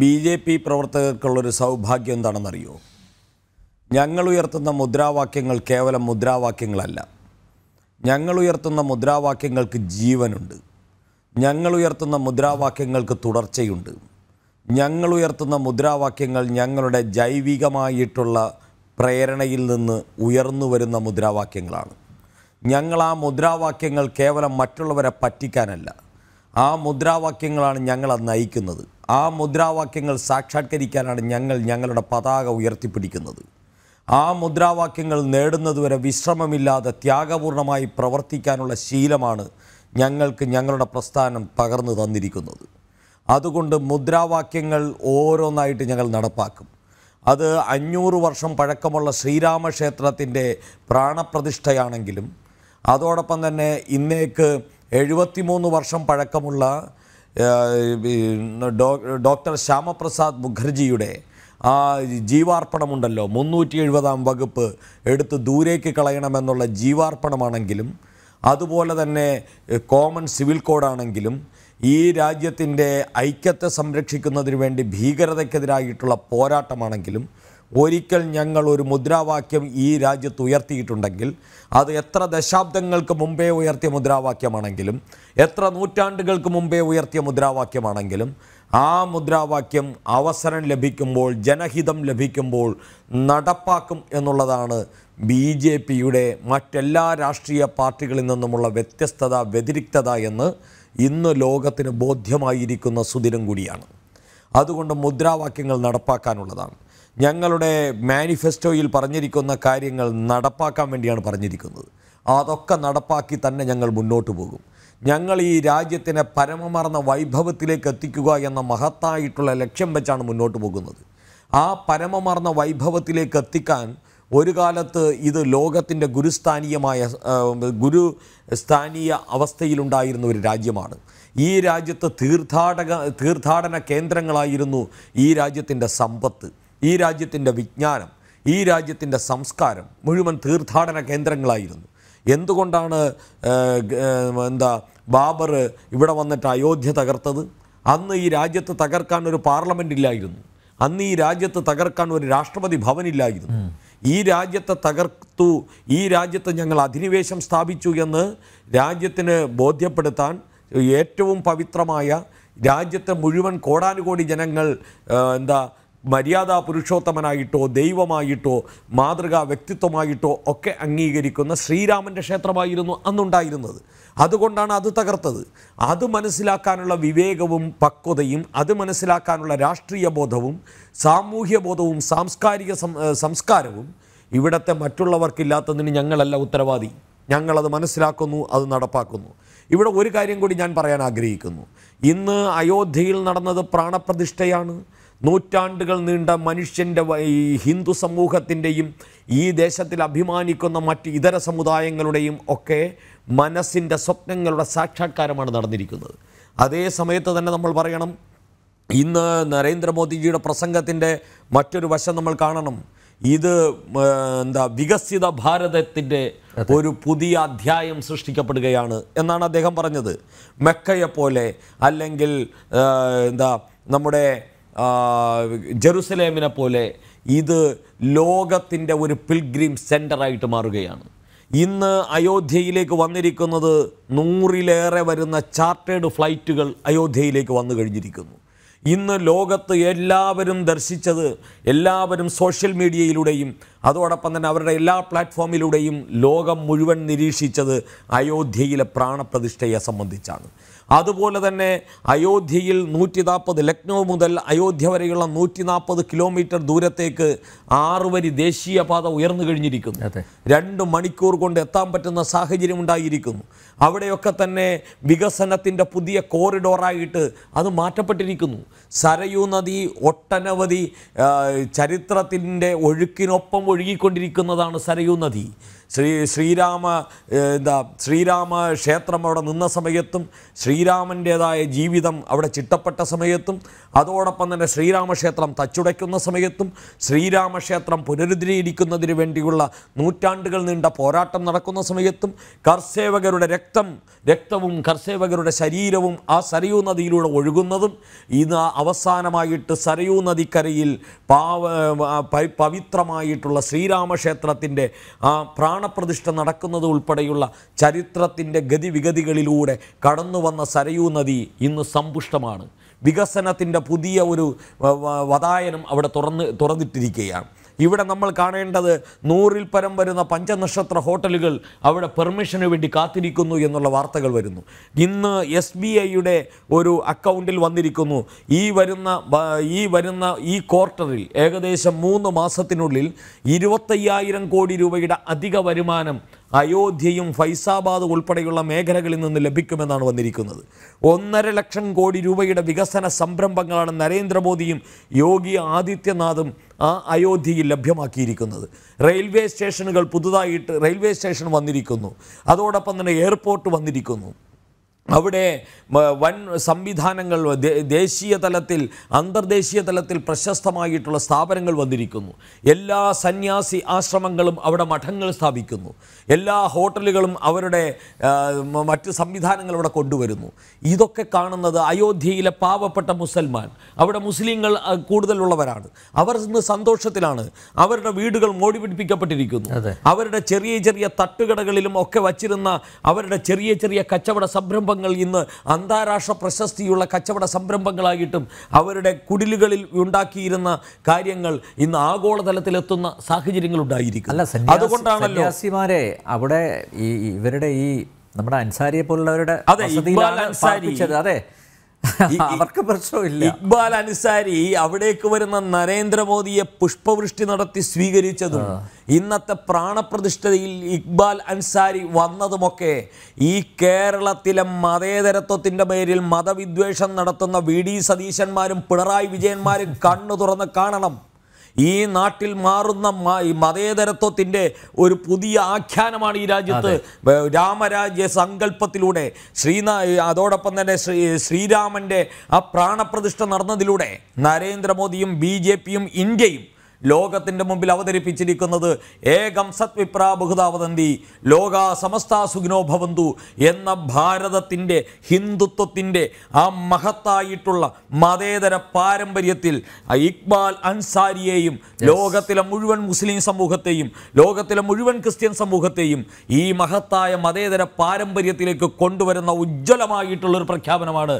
[SPEAKER 5] B J P പ്രവർത്തകർക്കുള്ളൊരു സൗഭാഗ്യം എന്താണെന്നറിയോ ഞങ്ങൾ ഉയർത്തുന്ന മുദ്രാവാക്യങ്ങൾ കേവലം മുദ്രാവാക്യങ്ങളല്ല ഞങ്ങൾ ഉയർത്തുന്ന മുദ്രാവാക്യങ്ങൾക്ക് ജീവനുണ്ട് ഞങ്ങൾ ഉയർത്തുന്ന മുദ്രാവാക്യങ്ങൾക്ക് തുടർച്ചയുണ്ട് ഞങ്ങൾ ഉയർത്തുന്ന മുദ്രാവാക്യങ്ങൾ ഞങ്ങളുടെ ജൈവികമായിട്ടുള്ള പ്രേരണയിൽ നിന്ന് ഉയർന്നു വരുന്ന മുദ്രാവാക്യങ്ങളാണ് ഞങ്ങൾ ആ മുദ്രാവാക്യങ്ങൾ കേവലം മറ്റുള്ളവരെ പറ്റിക്കാനല്ല ആ മുദ്രാവാക്യങ്ങളാണ് ഞങ്ങളെ നയിക്കുന്നത് ആ മുദ്രാവാക്യങ്ങൾ സാക്ഷാത്കരിക്കാനാണ് ഞങ്ങൾ ഞങ്ങളുടെ പതാക ഉയർത്തിപ്പിടിക്കുന്നത് ആ മുദ്രാവാക്യങ്ങൾ നേടുന്നതുവരെ വിശ്രമമില്ലാതെ ത്യാഗപൂർണമായി പ്രവർത്തിക്കാനുള്ള ശീലമാണ് ഞങ്ങൾക്ക് ഞങ്ങളുടെ പ്രസ്ഥാനം പകർന്നു തന്നിരിക്കുന്നത് അതുകൊണ്ട് മുദ്രാവാക്യങ്ങൾ ഓരോന്നായിട്ട് ഞങ്ങൾ നടപ്പാക്കും അത് അഞ്ഞൂറ് വർഷം പഴക്കമുള്ള ശ്രീരാമക്ഷേത്രത്തിൻ്റെ പ്രാണപ്രതിഷ്ഠയാണെങ്കിലും അതോടൊപ്പം തന്നെ ഇന്നേക്ക് മൂന്ന് വർഷം പഴക്കമുള്ള ഡോക്ടർ ശ്യാമപ്രസാദ് മുഖർജിയുടെ ആ ജീവാർപ്പണമുണ്ടല്ലോ മുന്നൂറ്റി എഴുപതാം വകുപ്പ് എടുത്ത് ദൂരേക്ക് കളയണമെന്നുള്ള ജീവാർപ്പണമാണെങ്കിലും അതുപോലെ തന്നെ കോമൺ സിവിൽ കോഡാണെങ്കിലും ഈ രാജ്യത്തിൻ്റെ ഐക്യത്തെ സംരക്ഷിക്കുന്നതിന് വേണ്ടി ഭീകരതയ്ക്കെതിരായിട്ടുള്ള പോരാട്ടമാണെങ്കിലും ഒരിക്കൽ ഞങ്ങൾ ഒരു മുദ്രാവാക്യം ഈ രാജ്യത്ത് ഉയർത്തിയിട്ടുണ്ടെങ്കിൽ അത് എത്ര ദശാബ്ദങ്ങൾക്ക് മുമ്പേ ഉയർത്തിയ മുദ്രാവാക്യമാണെങ്കിലും എത്ര നൂറ്റാണ്ടുകൾക്ക് മുമ്പേ ഉയർത്തിയ മുദ്രാവാക്യമാണെങ്കിലും ആ മുദ്രാവാക്യം അവസരം ലഭിക്കുമ്പോൾ ജനഹിതം ലഭിക്കുമ്പോൾ നടപ്പാക്കും എന്നുള്ളതാണ് ബി ജെ പിയുടെ മറ്റെല്ലാ രാഷ്ട്രീയ പാർട്ടികളിൽ നിന്നുമുള്ള വ്യത്യസ്തത വ്യതിരിക്തത എന്ന് ഇന്ന് ലോകത്തിന് ബോധ്യമായിരിക്കുന്ന സുദിനം കൂടിയാണ് അതുകൊണ്ട് മുദ്രാവാക്യങ്ങൾ നടപ്പാക്കാനുള്ളതാണ് ഞങ്ങളുടെ മാനിഫെസ്റ്റോയിൽ പറഞ്ഞിരിക്കുന്ന കാര്യങ്ങൾ നടപ്പാക്കാൻ വേണ്ടിയാണ് പറഞ്ഞിരിക്കുന്നത് അതൊക്കെ നടപ്പാക്കി തന്നെ ഞങ്ങൾ മുന്നോട്ട് പോകും ഞങ്ങൾ ഈ രാജ്യത്തിനെ പരമമാർന്ന വൈഭവത്തിലേക്ക് എത്തിക്കുക എന്ന മഹത്തായിട്ടുള്ള ലക്ഷ്യം വെച്ചാണ് മുന്നോട്ട് പോകുന്നത് ആ പരമമാർന്ന വൈഭവത്തിലേക്ക് എത്തിക്കാൻ ഒരു കാലത്ത് ഇത് ലോകത്തിൻ്റെ ഗുരുസ്ഥാനീയമായ ഗുരു സ്ഥാനീയ അവസ്ഥയിലുണ്ടായിരുന്ന ഒരു രാജ്യമാണ് ഈ രാജ്യത്ത് തീർത്ഥാടക തീർത്ഥാടന കേന്ദ്രങ്ങളായിരുന്നു ഈ രാജ്യത്തിൻ്റെ സമ്പത്ത് ഈ രാജ്യത്തിൻ്റെ വിജ്ഞാനം ഈ രാജ്യത്തിൻ്റെ സംസ്കാരം മുഴുവൻ തീർത്ഥാടന കേന്ദ്രങ്ങളായിരുന്നു എന്തുകൊണ്ടാണ് എന്താ ബാബർ ഇവിടെ വന്നിട്ട് അയോധ്യ തകർത്തത് അന്ന് ഈ രാജ്യത്ത് തകർക്കാൻ ഒരു പാർലമെൻ്റ് ഇല്ലായിരുന്നു അന്ന് ഈ രാജ്യത്ത് തകർക്കാൻ ഒരു രാഷ്ട്രപതി ഭവനില്ലായിരുന്നു ഈ രാജ്യത്തെ തകർത്തു ഈ രാജ്യത്ത് ഞങ്ങൾ അധിനിവേശം സ്ഥാപിച്ചു എന്ന് രാജ്യത്തിന് ബോധ്യപ്പെടുത്താൻ ഏറ്റവും പവിത്രമായ രാജ്യത്തെ മുഴുവൻ കോടാനുകോടി ജനങ്ങൾ എന്താ മര്യാദാ പുരുഷോത്തമനായിട്ടോ ദൈവമായിട്ടോ മാതൃകാ വ്യക്തിത്വമായിട്ടോ ഒക്കെ അംഗീകരിക്കുന്ന ശ്രീരാമൻ്റെ ക്ഷേത്രമായിരുന്നു അന്നുണ്ടായിരുന്നത് അതുകൊണ്ടാണ് അത് തകർത്തത് അത് മനസ്സിലാക്കാനുള്ള വിവേകവും പക്വതയും അത് മനസ്സിലാക്കാനുള്ള രാഷ്ട്രീയ ബോധവും സാമൂഹ്യ ബോധവും സാംസ്കാരിക സംസ്കാരവും ഇവിടത്തെ മറ്റുള്ളവർക്കില്ലാത്തതിന് ഞങ്ങളല്ല ഉത്തരവാദി ഞങ്ങളത് മനസ്സിലാക്കുന്നു അത് നടപ്പാക്കുന്നു ഇവിടെ ഒരു കാര്യം കൂടി ഞാൻ പറയാൻ ആഗ്രഹിക്കുന്നു ഇന്ന് അയോധ്യയിൽ നടന്നത് പ്രാണപ്രതിഷ്ഠയാണ് നൂറ്റാണ്ടുകൾ നീണ്ട മനുഷ്യൻ്റെ ഈ ഹിന്ദു സമൂഹത്തിൻ്റെയും ഈ ദേശത്തിൽ അഭിമാനിക്കുന്ന മറ്റ് ഇതര സമുദായങ്ങളുടെയും ഒക്കെ മനസ്സിൻ്റെ സ്വപ്നങ്ങളുടെ സാക്ഷാത്കാരമാണ് നടന്നിരിക്കുന്നത് അതേ സമയത്ത് തന്നെ നമ്മൾ പറയണം ഇന്ന് നരേന്ദ്രമോദിജിയുടെ പ്രസംഗത്തിൻ്റെ മറ്റൊരു വശം നമ്മൾ കാണണം ഇത് എന്താ വികസിത ഭാരതത്തിൻ്റെ ഒരു പുതിയ അധ്യായം സൃഷ്ടിക്കപ്പെടുകയാണ് എന്നാണ് അദ്ദേഹം പറഞ്ഞത് മെക്കയെപ്പോലെ പോലെ അല്ലെങ്കിൽ എന്താ നമ്മുടെ ജെറുസലേമിനെ പോലെ ഇത് ലോകത്തിൻ്റെ ഒരു പിൽഗ്രീം സെൻ്ററായിട്ട് മാറുകയാണ് ഇന്ന് അയോധ്യയിലേക്ക് വന്നിരിക്കുന്നത് നൂറിലേറെ വരുന്ന ചാർട്ടേഡ് ഫ്ലൈറ്റുകൾ അയോധ്യയിലേക്ക് വന്നു കഴിഞ്ഞിരിക്കുന്നു ഇന്ന് ലോകത്ത് എല്ലാവരും ദർശിച്ചത് എല്ലാവരും സോഷ്യൽ മീഡിയയിലൂടെയും അതോടൊപ്പം തന്നെ അവരുടെ എല്ലാ പ്ലാറ്റ്ഫോമിലൂടെയും ലോകം മുഴുവൻ നിരീക്ഷിച്ചത് അയോധ്യയിലെ പ്രാണപ്രതിഷ്ഠയെ സംബന്ധിച്ചാണ് അതുപോലെ തന്നെ അയോധ്യയിൽ നൂറ്റി നാൽപ്പത് ലക്നൗ മുതൽ അയോധ്യ വരെയുള്ള നൂറ്റി നാൽപ്പത് കിലോമീറ്റർ ദൂരത്തേക്ക് ആറുവരി ദേശീയപാത ഉയർന്നു കഴിഞ്ഞിരിക്കുന്നു രണ്ട് മണിക്കൂർ കൊണ്ട് എത്താൻ പറ്റുന്ന സാഹചര്യം ഉണ്ടായിരിക്കുന്നു അവിടെയൊക്കെ തന്നെ വികസനത്തിൻ്റെ പുതിയ കോറിഡോറായിട്ട് അത് മാറ്റപ്പെട്ടിരിക്കുന്നു സരയൂ നദി ഒട്ടനവധി ചരിത്രത്തിൻ്റെ ഒഴുക്കിനൊപ്പം ഒഴുകിക്കൊണ്ടിരിക്കുന്നതാണ് സരയൂ നദി ശ്രീ ശ്രീരാമ എന്താ ശ്രീരാമ ക്ഷേത്രം അവിടെ നിന്ന സമയത്തും ശ്രീരാമൻ്റേതായ ജീവിതം അവിടെ ചിട്ടപ്പെട്ട സമയത്തും അതോടൊപ്പം തന്നെ ശ്രീരാമക്ഷേത്രം തച്ചുടയ്ക്കുന്ന സമയത്തും ശ്രീരാമക്ഷേത്രം പുനരുദ്ധരിക്കുന്നതിന് വേണ്ടിയുള്ള നൂറ്റാണ്ടുകൾ നീണ്ട പോരാട്ടം നടക്കുന്ന സമയത്തും കർസേവകരുടെ രക്തം രക്തവും കർഷകരുടെ ശരീരവും ആ സരയൂ നദിയിലൂടെ ഒഴുകുന്നതും ഇന്ന് അവസാനമായിട്ട് സരയൂ നദിക്കരയിൽ പാവ പവിത്രമായിട്ടുള്ള ശ്രീരാമക്ഷേത്രത്തിൻ്റെ ആ പ്രാണപ്രതിഷ്ഠ നടക്കുന്നത് ഉൾപ്പെടെയുള്ള ചരിത്രത്തിൻ്റെ ഗതിവിഗതികളിലൂടെ കടന്നു വന്ന സരയൂ നദി ഇന്ന് സമ്പുഷ്ടമാണ് വികസനത്തിൻ്റെ പുതിയ ഒരു വതായനം അവിടെ തുറന്ന് തുറന്നിട്ടിരിക്കുകയാണ് ഇവിടെ നമ്മൾ കാണേണ്ടത് നൂറിൽ പരം വരുന്ന പഞ്ചനക്ഷത്ര ഹോട്ടലുകൾ അവിടെ പെർമിഷന് വേണ്ടി കാത്തിരിക്കുന്നു എന്നുള്ള വാർത്തകൾ വരുന്നു ഇന്ന് എസ് ബി ഐയുടെ ഒരു അക്കൗണ്ടിൽ വന്നിരിക്കുന്നു ഈ വരുന്ന ഈ വരുന്ന ഈ ക്വാർട്ടറിൽ ഏകദേശം മൂന്ന് മാസത്തിനുള്ളിൽ ഇരുപത്തയ്യായിരം കോടി രൂപയുടെ അധിക വരുമാനം അയോധ്യയും ഫൈസാബാദ് ഉൾപ്പെടെയുള്ള മേഖലകളിൽ നിന്ന് ലഭിക്കുമെന്നാണ് വന്നിരിക്കുന്നത് ഒന്നര ലക്ഷം കോടി രൂപയുടെ വികസന സംരംഭങ്ങളാണ് നരേന്ദ്രമോദിയും യോഗി ആദിത്യനാഥും ആ അയോധ്യയിൽ ലഭ്യമാക്കിയിരിക്കുന്നത് റെയിൽവേ സ്റ്റേഷനുകൾ പുതുതായിട്ട് റെയിൽവേ സ്റ്റേഷൻ വന്നിരിക്കുന്നു അതോടൊപ്പം തന്നെ എയർപോർട്ട് വന്നിരിക്കുന്നു അവിടെ വൻ സംവിധാനങ്ങൾ ദേശീയ തലത്തിൽ അന്തർദേശീയ തലത്തിൽ പ്രശസ്തമായിട്ടുള്ള സ്ഥാപനങ്ങൾ വന്നിരിക്കുന്നു എല്ലാ സന്യാസി ആശ്രമങ്ങളും അവിടെ മഠങ്ങൾ സ്ഥാപിക്കുന്നു എല്ലാ ഹോട്ടലുകളും അവരുടെ മറ്റ് സംവിധാനങ്ങൾ അവിടെ കൊണ്ടുവരുന്നു ഇതൊക്കെ കാണുന്നത് അയോധ്യയിലെ പാവപ്പെട്ട മുസൽമാൻ അവിടെ മുസ്ലിങ്ങൾ കൂടുതലുള്ളവരാണ് അവർ ഇന്ന് സന്തോഷത്തിലാണ് അവരുടെ വീടുകൾ മോടി പിടിപ്പിക്കപ്പെട്ടിരിക്കുന്നു അവരുടെ ചെറിയ ചെറിയ തട്ടുകടകളിലും ഒക്കെ വച്ചിരുന്ന അവരുടെ ചെറിയ ചെറിയ കച്ചവട സംരംഭങ്ങൾ ഇന്ന് അന്താരാഷ്ട്ര പ്രശസ്തിയുള്ള കച്ചവട സംരംഭങ്ങളായിട്ടും അവരുടെ കുടിലുകളിൽ ഉണ്ടാക്കിയിരുന്ന കാര്യങ്ങൾ ഇന്ന് ആഗോളതലത്തിലെത്തുന്ന സാഹചര്യങ്ങളുണ്ടായിരിക്കും അതുകൊണ്ടാണല്ലോ
[SPEAKER 1] അവിടെ ഈ ഇവരുടെ ഈ നമ്മുടെ അൻസാരിയെ പോലുള്ളവരുടെ അതെ
[SPEAKER 5] അവർക്ക് പ്രശ്നമില്ല ഇക്ബാൽ അൻസാരി അവിടേക്ക് വരുന്ന നരേന്ദ്രമോദിയെ പുഷ്പവൃഷ്ടി നടത്തി സ്വീകരിച്ചതും ഇന്നത്തെ പ്രാണപ്രതിഷ്ഠയിൽ ഇക്ബാൽ അൻസാരി വന്നതുമൊക്കെ ഈ കേരളത്തിലെ മതേതരത്വത്തിൻ്റെ പേരിൽ മതവിദ്വേഷം നടത്തുന്ന വി ഡി സതീശന്മാരും പിണറായി വിജയന്മാരും കണ്ണു തുറന്ന് കാണണം ഈ നാട്ടിൽ മാറുന്ന മതേതരത്വത്തിൻ്റെ ഒരു പുതിയ ആഖ്യാനമാണ് ഈ രാജ്യത്ത് രാമരാജ്യ സങ്കല്പത്തിലൂടെ ശ്രീനാ അതോടൊപ്പം തന്നെ ശ്രീ ശ്രീരാമൻ്റെ ആ പ്രാണപ്രതിഷ്ഠ നടന്നതിലൂടെ നരേന്ദ്രമോദിയും ബി ഇന്ത്യയും ലോകത്തിൻ്റെ മുമ്പിൽ അവതരിപ്പിച്ചിരിക്കുന്നത് ഏകം സത്വിപ്രാബുഹുതാവതന്തി ലോക സമസ്ത സുഖിനോ ഭവന്തു എന്ന ഭാരതത്തിൻ്റെ ഹിന്ദുത്വത്തിൻ്റെ ആ മഹത്തായിട്ടുള്ള മതേതര പാരമ്പര്യത്തിൽ ഇക്ബാൽ അൻസാരിയെയും ലോകത്തിലെ മുഴുവൻ മുസ്ലിം സമൂഹത്തെയും ലോകത്തിലെ മുഴുവൻ ക്രിസ്ത്യൻ സമൂഹത്തെയും ഈ മഹത്തായ മതേതര പാരമ്പര്യത്തിലേക്ക് കൊണ്ടുവരുന്ന ഉജ്ജ്വലമായിട്ടുള്ളൊരു പ്രഖ്യാപനമാണ്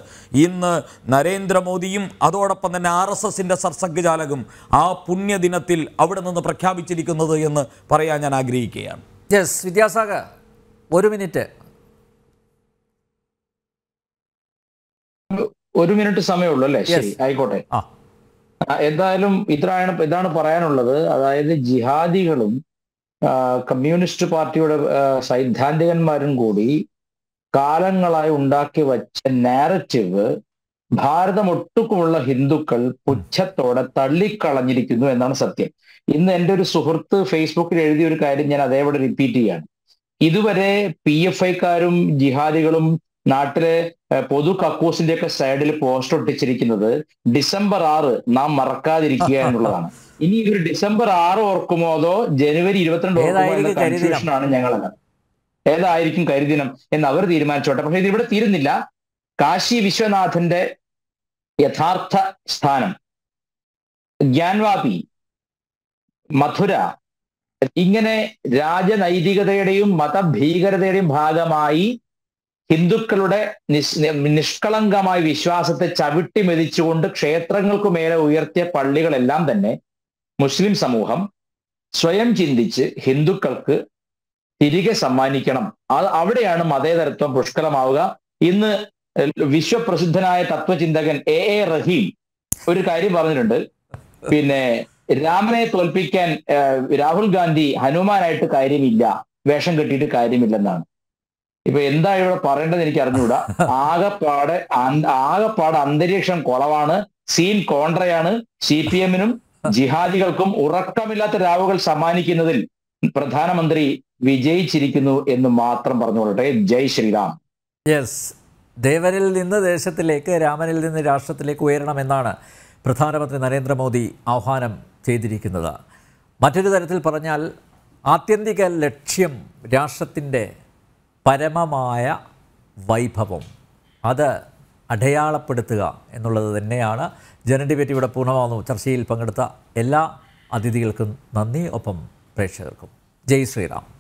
[SPEAKER 5] ഇന്ന് നരേന്ദ്രമോദിയും അതോടൊപ്പം തന്നെ ആർ എസ് എസിൻ്റെ സർസംഘചാലകും ആ പുണ്യ ദിനത്തിൽ അവിടെ നിന്ന് പ്രഖ്യാപിച്ചിരിക്കുന്നത് എന്ന് പറയാൻ ഞാൻ ആഗ്രഹിക്കുകയാണ് യെസ് വിദ്യാസാഗർ ഒരു മിനിറ്റ്
[SPEAKER 2] ഒരു മിനിറ്റ് സമയമുള്ളൂ അല്ലേ ശരി ആയിക്കോട്ടെ എന്തായാലും ഇത്രയാണ് ഇതാണ് പറയാനുള്ളത് അതായത് ജിഹാദികളും കമ്മ്യൂണിസ്റ്റ് പാർട്ടിയുടെ സൈദ്ധാന്തികന്മാരും കൂടി കാലങ്ങളായി ഉണ്ടാക്കി വച്ച നാരറ്റീവ് ഭാരതം ഒട്ടുക്കുമുള്ള ഹിന്ദുക്കൾ പുച്ഛത്തോടെ തള്ളിക്കളഞ്ഞിരിക്കുന്നു എന്നാണ് സത്യം ഇന്ന് എൻ്റെ ഒരു സുഹൃത്ത് ഫേസ്ബുക്കിൽ എഴുതിയ ഒരു കാര്യം ഞാൻ അതേപോലെ റിപ്പീറ്റ് ചെയ്യാണ് ഇതുവരെ പി എഫ് ഐക്കാരും ജിഹാദികളും നാട്ടിലെ പൊതു കക്കൂസിന്റെ ഒക്കെ സൈഡിൽ പോസ്റ്റർ ഒട്ടിച്ചിരിക്കുന്നത് ഡിസംബർ ആറ് നാം മറക്കാതിരിക്കുക എന്നുള്ളതാണ് ഇനി ഇവർ ഡിസംബർ ആറ് ഓർക്കുമോ അതോ ജനുവരി ഇരുപത്തിരണ്ട് ഓർക്കുമോ എന്ന കൺഫ്യൂഷനാണ് ഏതായിരിക്കും കരിദിനം എന്ന് അവർ തീരുമാനിച്ചോട്ടെ പക്ഷെ ഇതിവിടെ തീരുന്നില്ല കാശി വിശ്വനാഥന്റെ യഥാർത്ഥ സ്ഥാനം ജ്ഞാൻവാപി മധുര ഇങ്ങനെ രാജനൈതികതയുടെയും മതഭീകരതയുടെയും ഭാഗമായി ഹിന്ദുക്കളുടെ നിഷ്കളങ്കമായ വിശ്വാസത്തെ ചവിട്ടി മെതിച്ചുകൊണ്ട് ക്ഷേത്രങ്ങൾക്കു മേലെ ഉയർത്തിയ പള്ളികളെല്ലാം തന്നെ മുസ്ലിം സമൂഹം സ്വയം ചിന്തിച്ച് ഹിന്ദുക്കൾക്ക് തിരികെ സമ്മാനിക്കണം അത് അവിടെയാണ് മതേതരത്വം പുഷ്കലമാവുക ഇന്ന് വിശ്വപ്രസിദ്ധനായ തത്വചിന്തകൻ എ എ റഹീം ഒരു കാര്യം പറഞ്ഞിട്ടുണ്ട് പിന്നെ രാമനെ തോൽപ്പിക്കാൻ രാഹുൽ ഗാന്ധി ഹനുമാനായിട്ട് കാര്യമില്ല വേഷം കെട്ടിയിട്ട് കാര്യമില്ലെന്നാണ് ഇപ്പൊ എന്താ ഇവിടെ പറയേണ്ടത് എനിക്ക് അറിഞ്ഞുകൂടാ ആകെപ്പാട് ആകെപ്പാട് അന്തരീക്ഷം കുളവാണ് സീൻ കോൺട്രയാണ് സി പി എമ്മിനും ജിഹാദികൾക്കും ഉറക്കമില്ലാത്ത രാവുകൾ സമ്മാനിക്കുന്നതിൽ പ്രധാനമന്ത്രി വിജയിച്ചിരിക്കുന്നു എന്ന് മാത്രം പറഞ്ഞുകൊള്ളട്ടെ ജയ് ശ്രീറാം യെസ് ദേവനിൽ നിന്ന്
[SPEAKER 1] ദേശത്തിലേക്ക് രാമനിൽ നിന്ന് രാഷ്ട്രത്തിലേക്ക് ഉയരണമെന്നാണ് പ്രധാനമന്ത്രി നരേന്ദ്രമോദി ആഹ്വാനം ചെയ്തിരിക്കുന്നത് മറ്റൊരു തരത്തിൽ പറഞ്ഞാൽ ആത്യന്തിക ലക്ഷ്യം രാഷ്ട്രത്തിൻ്റെ പരമമായ വൈഭവം അത് അടയാളപ്പെടുത്തുക എന്നുള്ളത് തന്നെയാണ് ജനഡിബേറ്റിയുടെ പൂർണ്ണമാകുന്നു ചർച്ചയിൽ പങ്കെടുത്ത എല്ലാ അതിഥികൾക്കും നന്ദി ഒപ്പം പ്രേക്ഷകർക്കും ജയ് ശ്രീറാം